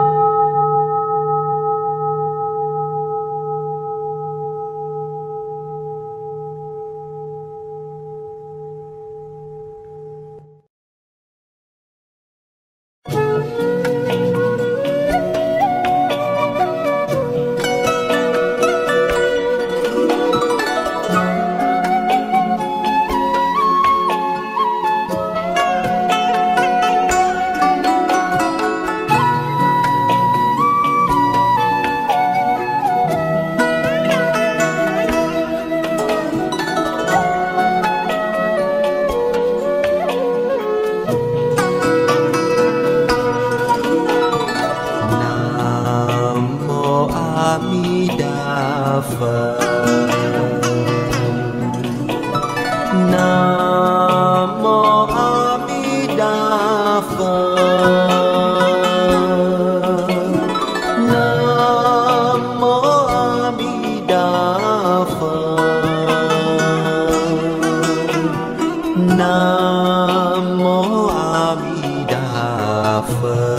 nam mô a di đà phật